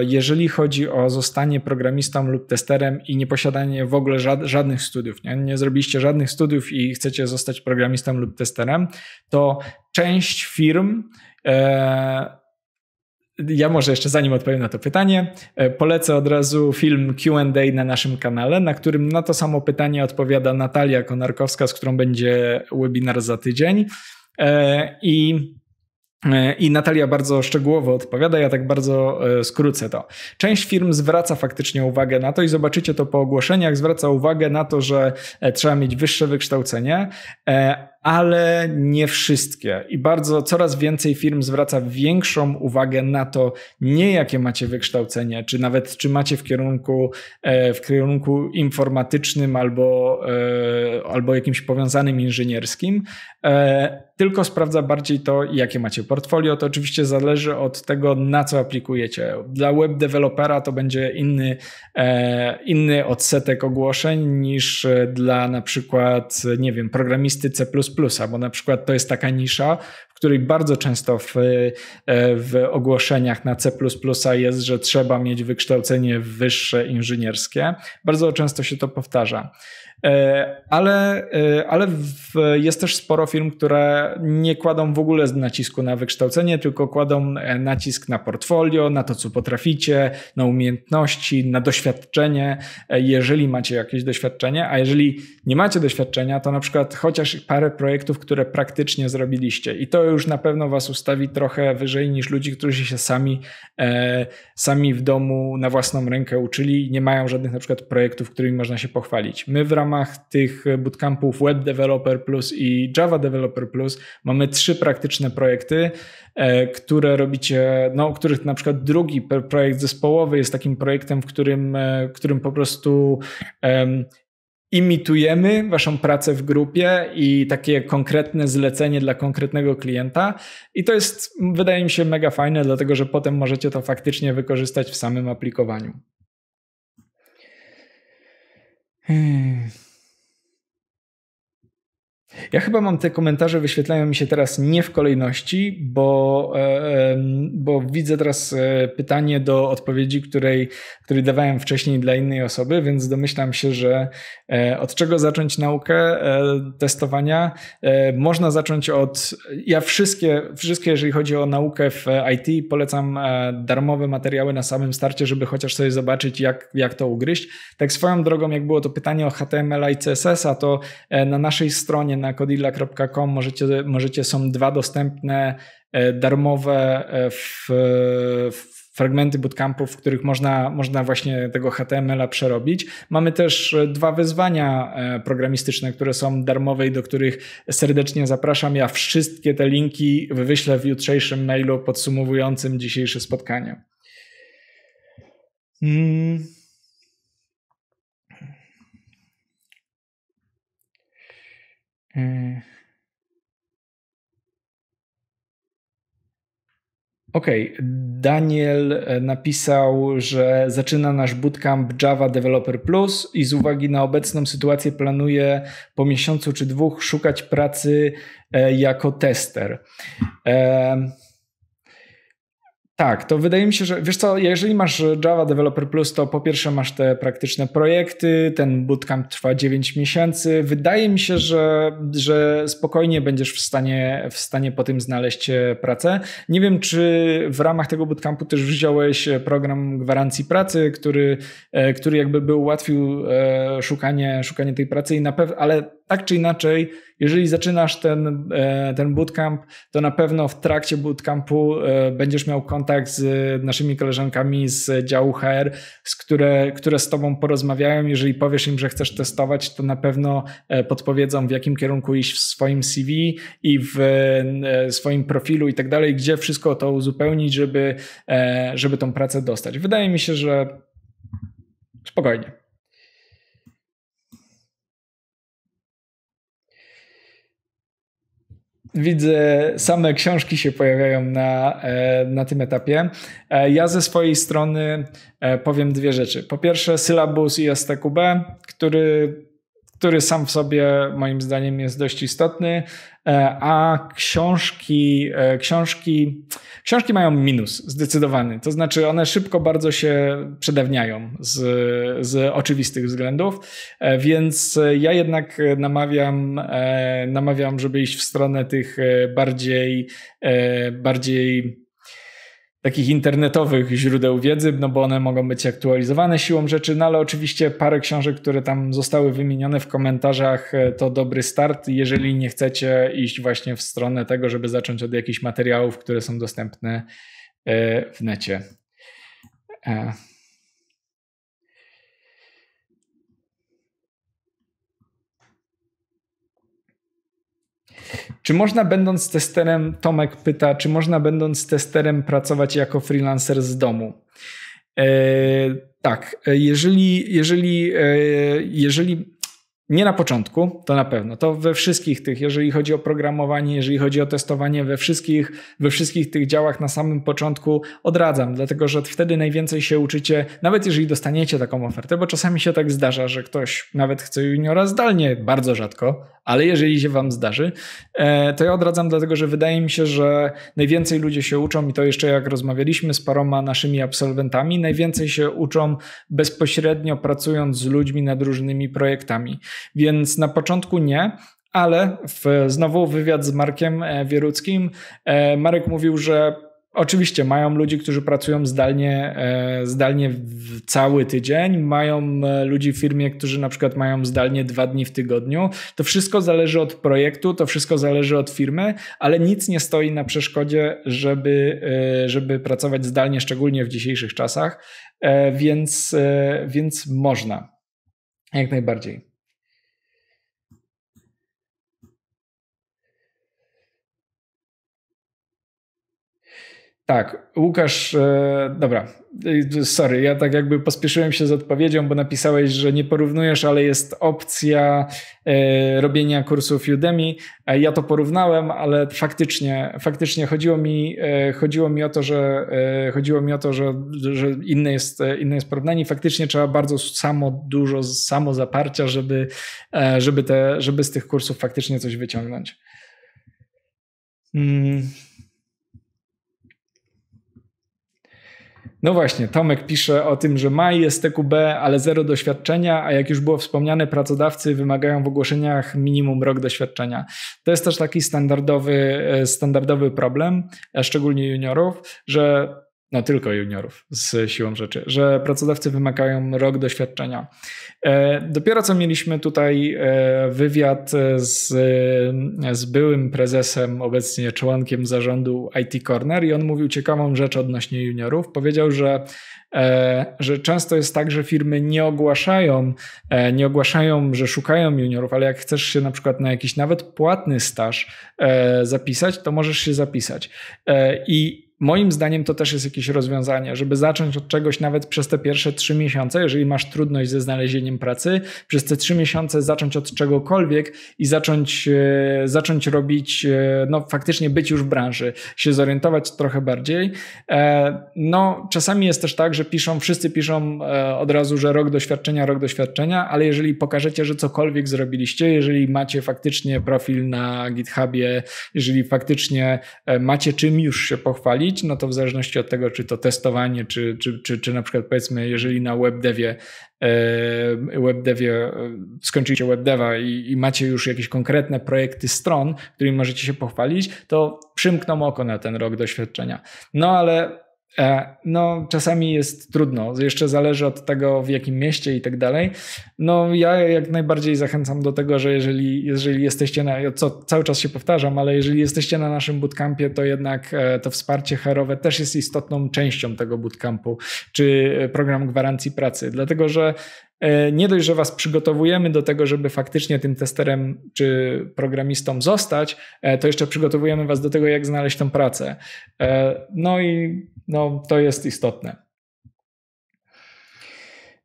e, jeżeli chodzi o zostanie programistą lub testerem i nie posiadanie w ogóle żadnych studiów, nie, nie zrobiliście żadnych studiów i chcecie zostać programistą lub testerem, to część firm ja może jeszcze zanim odpowiem na to pytanie, e, polecę od razu film QA na naszym kanale, na którym na to samo pytanie odpowiada Natalia Konarkowska, z którą będzie webinar za tydzień. E, I e, i Natalia bardzo szczegółowo odpowiada, ja tak bardzo skrócę to. Część firm zwraca faktycznie uwagę na to i zobaczycie to po ogłoszeniach, zwraca uwagę na to, że trzeba mieć wyższe wykształcenie, ale nie wszystkie. I bardzo coraz więcej firm zwraca większą uwagę na to, nie jakie macie wykształcenie, czy nawet czy macie w kierunku, e, w kierunku informatycznym albo, e, albo jakimś powiązanym inżynierskim, e, tylko sprawdza bardziej to, jakie macie portfolio. To oczywiście zależy od tego, na co aplikujecie. Dla web dewelopera to będzie inny, inny odsetek ogłoszeń niż dla na przykład, nie wiem, programisty C plusa, bo na przykład to jest taka nisza, w której bardzo często w, e, w ogłoszeniach na C jest, że trzeba mieć wykształcenie wyższe inżynierskie. Bardzo często się to powtarza. E, ale, e, ale w, jest też sporo firm, które nie kładą w ogóle nacisku na wykształcenie, tylko kładą e, nacisk na portfolio, na to, co potraficie, na umiejętności, na doświadczenie, jeżeli macie jakieś doświadczenie, a jeżeli nie macie doświadczenia, to na przykład chociaż parę projektów, które praktycznie zrobiliście i to już na pewno was ustawi trochę wyżej niż ludzi, którzy się sami, e, sami w domu na własną rękę uczyli, nie mają żadnych na przykład projektów, którymi można się pochwalić. My w ramach ramach tych bootcampów Web Developer Plus i Java Developer Plus mamy trzy praktyczne projekty, e, które robicie, no, których na przykład drugi projekt zespołowy jest takim projektem, w którym, e, w którym po prostu um, imitujemy waszą pracę w grupie i takie konkretne zlecenie dla konkretnego klienta. I to jest, wydaje mi się, mega fajne, dlatego że potem możecie to faktycznie wykorzystać w samym aplikowaniu. 嗯。Ja chyba mam te komentarze, wyświetlają mi się teraz nie w kolejności, bo, e, bo widzę teraz e, pytanie do odpowiedzi, której, której dawałem wcześniej dla innej osoby, więc domyślam się, że e, od czego zacząć naukę testowania? Można zacząć od. Ja wszystkie, wszystkie, jeżeli chodzi o naukę w IT, polecam darmowe materiały na samym starcie, żeby chociaż sobie zobaczyć, jak, jak to ugryźć. Tak swoją drogą, jak było to pytanie o HTML i CSS, a to na naszej stronie, na codilla.com możecie, możecie, są dwa dostępne e, darmowe e, w, w fragmenty bootcampów, w których można, można właśnie tego HTML-a przerobić. Mamy też e, dwa wyzwania programistyczne, które są darmowe i do których serdecznie zapraszam. Ja wszystkie te linki wyślę w jutrzejszym mailu podsumowującym dzisiejsze spotkanie. Hmm. Mm. Okej, okay. Daniel e, napisał, że zaczyna nasz bootcamp Java Developer Plus i z uwagi na obecną sytuację planuje po miesiącu czy dwóch szukać pracy e, jako tester. E tak, to wydaje mi się, że wiesz co, jeżeli masz Java Developer Plus, to po pierwsze masz te praktyczne projekty, ten bootcamp trwa 9 miesięcy. Wydaje mi się, że, że spokojnie będziesz w stanie, w stanie po tym znaleźć e, pracę. Nie wiem, czy w ramach tego bootcampu też wziąłeś e, program gwarancji pracy, który, e, który jakby był ułatwił szukanie, szukanie tej pracy, i na pew- ale tak czy inaczej, jeżeli zaczynasz ten, e, ten bootcamp, to na pewno w trakcie bootcampu e, będziesz miał kontakt z naszymi koleżankami z działu HR, z które, które z tobą porozmawiają. Jeżeli powiesz im, że chcesz testować, to na pewno e, podpowiedzą, w jakim kierunku iść w swoim CV i w swoim profilu i tak dalej, gdzie wszystko to uzupełnić, żeby, żeby tą pracę dostać. Wydaje mi się, że spokojnie. Widzę, same książki się pojawiają na, e, na tym etapie. E, ja ze swojej strony e, powiem dwie rzeczy. Po pierwsze, sylabus ISTQB, który który sam w sobie moim zdaniem jest dość istotny, e, a książki, e, książki, książki mają minus zdecydowany. To znaczy one szybko bardzo się przedawniają z, z oczywistych względów, e, więc ja jednak namawiam, namawiam, żeby iść w stronę tych bardziej, bardziej takich internetowych źródeł wiedzy, no bo one mogą być aktualizowane siłą rzeczy, no ale oczywiście parę książek, które tam zostały wymienione w komentarzach, e, to dobry start, jeżeli nie chcecie iść właśnie w stronę tego, żeby zacząć od jakichś materiałów, które są dostępne e, w necie. E, Czy można będąc testerem, Tomek pyta, czy można będąc testerem pracować jako freelancer z domu? E, tak, e, jeżeli, jeżeli, e, jeżeli nie na początku, to na pewno. To we wszystkich tych, jeżeli chodzi o programowanie, jeżeli chodzi o testowanie, we wszystkich, we wszystkich tych działach na samym początku odradzam, dlatego że wtedy najwięcej się uczycie, nawet jeżeli dostaniecie taką ofertę, bo czasami się tak zdarza, że ktoś nawet chce juniora zdalnie, bardzo rzadko, ale jeżeli się wam zdarzy, e, to ja odradzam, dlatego że wydaje mi się, że najwięcej ludzie się uczą i to jeszcze jak rozmawialiśmy z paroma naszymi absolwentami, najwięcej się uczą bezpośrednio pracując z ludźmi nad różnymi projektami. Więc na początku nie, ale w, znowu wywiad z Markiem e, Wieruckim. E, Marek mówił, że Oczywiście mają ludzi, którzy pracują zdalnie, e, zdalnie cały tydzień, mają ludzi w firmie, którzy na przykład mają zdalnie dwa dni w tygodniu. To wszystko zależy od projektu, to wszystko zależy od firmy, ale nic nie stoi na przeszkodzie, żeby, żeby pracować zdalnie, szczególnie w dzisiejszych czasach, więc, więc można. Jak najbardziej. Tak, Łukasz, e, dobra, e, sorry, ja tak jakby pospieszyłem się z odpowiedzią, bo napisałeś, że nie porównujesz, ale jest opcja e, robienia kursów Udemy. ja to porównałem, ale faktycznie, faktycznie chodziło mi, chodziło mi o to, że chodziło mi o to, że, że inne, jest, inne jest porównanie. Faktycznie trzeba bardzo samo dużo samo zaparcia, żeby, żeby, te, żeby z tych kursów faktycznie coś wyciągnąć. Mm. No właśnie, Tomek pisze o tym, że maj jest TQB, ale zero doświadczenia, a jak już było wspomniane, pracodawcy wymagają w ogłoszeniach minimum rok doświadczenia. To jest też taki standardowy, e, standardowy problem, szczególnie juniorów, że no tylko juniorów z siłą rzeczy, że pracodawcy wymagają rok doświadczenia. E, dopiero co mieliśmy tutaj e, wywiad z, e, z byłym prezesem, obecnie członkiem zarządu IT Corner i on mówił ciekawą rzecz odnośnie juniorów. Powiedział, że, że często jest tak, że firmy nie ogłaszają, nie ogłaszają, że szukają juniorów, ale jak chcesz się na przykład na jakiś nawet płatny staż zapisać, to możesz się zapisać. I Moim zdaniem to też jest jakieś rozwiązanie, żeby zacząć od czegoś nawet przez te pierwsze trzy miesiące, jeżeli masz trudność ze znalezieniem pracy, przez te trzy miesiące zacząć od czegokolwiek i zacząć, e, zacząć robić, e, no faktycznie być już w branży, się zorientować trochę bardziej. E, no czasami jest też tak, że piszą, wszyscy piszą od razu, że rok doświadczenia, rok doświadczenia, ale jeżeli pokażecie, że cokolwiek zrobiliście, jeżeli macie faktycznie profil na GitHubie, jeżeli faktycznie macie czym już się pochwalić, robić, no to w zależności od tego, czy to testowanie, czy, czy, czy, czy na przykład powiedzmy, jeżeli na webdevie e, webdevie, e, skończycie webdeva i, i, macie już jakieś konkretne projekty stron, którymi możecie się pochwalić, to przymkną oko na ten rok doświadczenia. No ale E, no, czasami jest trudno, jeszcze zależy od tego, w jakim mieście i tak dalej. No, ja jak najbardziej zachęcam do tego, że jeżeli, jeżeli jesteście na, co cały czas się powtarzam, ale jeżeli jesteście na naszym bootcampie, to jednak e, to wsparcie herowe też jest istotną częścią tego bootcampu, czy e, program gwarancji pracy, dlatego że nie dość, że Was przygotowujemy do tego, żeby faktycznie tym testerem czy programistą zostać, to jeszcze przygotowujemy Was do tego, jak znaleźć tą pracę. No i no, to jest istotne.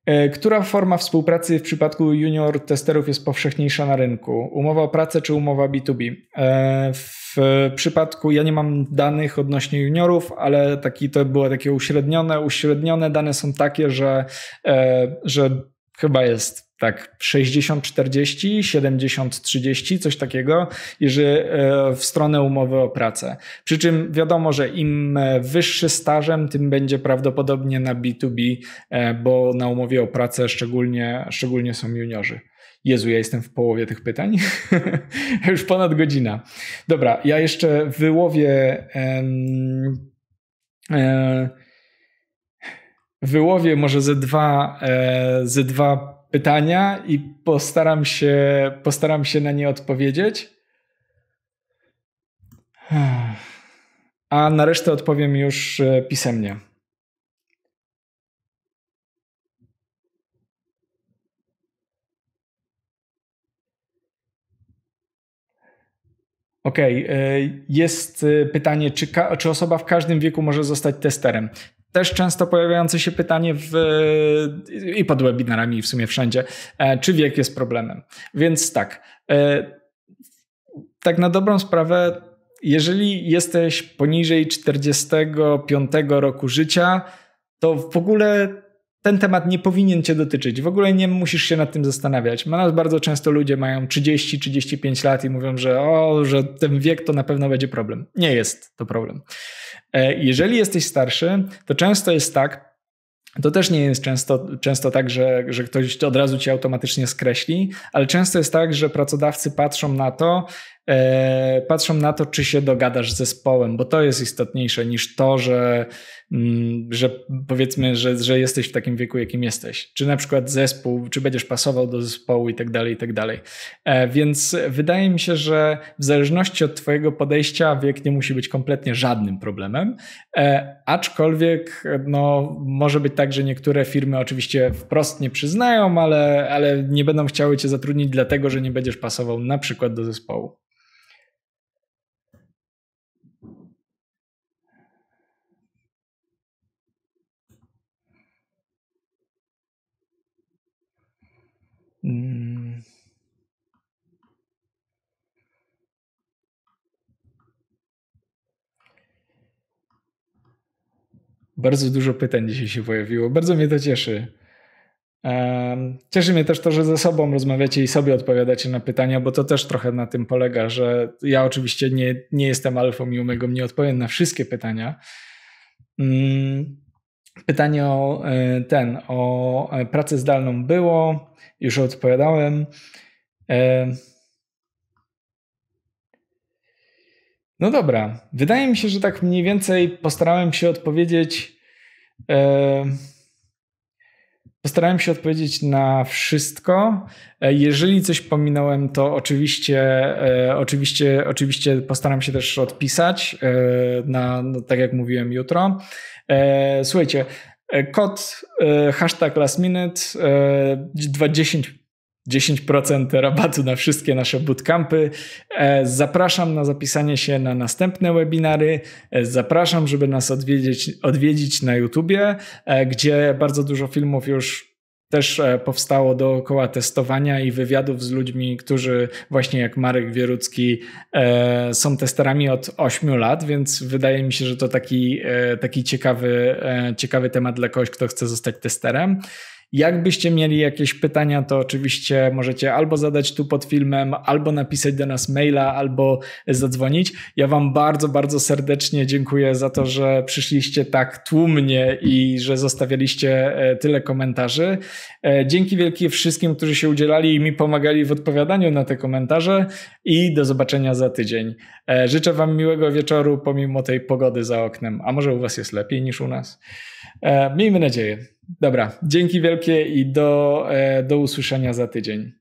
E, która forma współpracy w przypadku junior testerów jest powszechniejsza na rynku? Umowa o pracę czy umowa B2B? E, w przypadku, ja nie mam danych odnośnie juniorów, ale taki, to było takie uśrednione. Uśrednione dane są takie, że, e, że chyba jest tak 60-40, 70-30, coś takiego, jeżeli e, w stronę umowy o pracę. Przy czym wiadomo, że im e, wyższy stażem, tym będzie prawdopodobnie na B2B, e, bo na umowie o pracę szczególnie, szczególnie są juniorzy. Jezu, ja jestem w połowie tych pytań. Już ponad godzina. Dobra, ja jeszcze wyłowię. Em, em, wyłowię może ze dwa, e, ze dwa pytania i postaram się, postaram się na nie odpowiedzieć. A na resztę odpowiem już e, pisemnie. Okej, e, jest e, pytanie, czy, czy, osoba w każdym wieku może zostać testerem? też często pojawiające się pytanie w, i pod webinarami i w sumie wszędzie, e, czy wiek jest problemem. Więc tak, e, tak na dobrą sprawę, jeżeli jesteś poniżej 45 roku życia, to w ogóle ten temat nie powinien cię dotyczyć. W ogóle nie musisz się nad tym zastanawiać. Nas bardzo często ludzie mają 30-35 lat i mówią, że o, że ten wiek to na pewno będzie problem. Nie jest to problem. E, jeżeli jesteś starszy, to często jest tak, to też nie jest często, często tak, że, że ktoś od razu cię automatycznie skreśli, ale często jest tak, że pracodawcy patrzą na to, E, patrzą na to, czy się dogadasz z zespołem, bo to jest istotniejsze niż to, że, mm, że powiedzmy, że, że jesteś w takim wieku, jakim jesteś. Czy na przykład zespół, czy będziesz pasował do zespołu i tak dalej, i tak dalej. E, więc wydaje mi się, że w zależności od Twojego podejścia wiek nie musi być kompletnie żadnym problemem, e, aczkolwiek no, może być tak, że niektóre firmy oczywiście wprost nie przyznają, ale, ale nie będą chciały Cię zatrudnić dlatego, że nie będziesz pasował na przykład do zespołu. Mm. Bardzo dużo pytań dzisiaj się pojawiło. Bardzo mnie to cieszy. Cieszy mnie też to, że ze sobą rozmawiacie i sobie odpowiadacie na pytania, bo to też trochę na tym polega, że ja oczywiście nie, nie jestem alfą i omegą, nie odpowiem na wszystkie pytania. Mm. Pytanie o e, ten, o e, pracę zdalną było, już odpowiadałem. E, no dobra, wydaje mi się, że tak mniej więcej postarałem się odpowiedzieć. Postarałem się odpowiedzieć na wszystko. Jeżeli coś pominąłem, to oczywiście, oczywiście, oczywiście postaram się też odpisać, na, no, tak jak mówiłem, jutro. E, słuchajcie, e, kod e, hashtag last minute, 10 10% rabatu na wszystkie nasze bootcampy. Zapraszam na zapisanie się na następne webinary. Zapraszam, żeby nas odwiedzić, odwiedzić na YouTubie, gdzie bardzo dużo filmów już też e, powstało dookoła testowania i wywiadów z ludźmi, którzy właśnie jak Marek Wierucki e, są testerami od 8 lat, więc wydaje mi się, że to taki, e, taki ciekawy, ciekawy temat dla kogoś, kto chce zostać testerem. Jakbyście mieli jakieś pytania, to oczywiście możecie albo zadać tu pod filmem, albo napisać do nas maila, albo zadzwonić. Ja Wam bardzo, bardzo serdecznie dziękuję za to, że przyszliście tak tłumnie i że zostawialiście e, tyle komentarzy. E, dzięki wielkie wszystkim, którzy się udzielali i mi pomagali w odpowiadaniu na te komentarze i do zobaczenia za tydzień. E, życzę Wam miłego wieczoru pomimo tej pogody za oknem, a może u Was jest lepiej niż u nas. E, miejmy nadzieję. Dobra, dzięki wielkie i do, e, do usłyszenia za tydzień.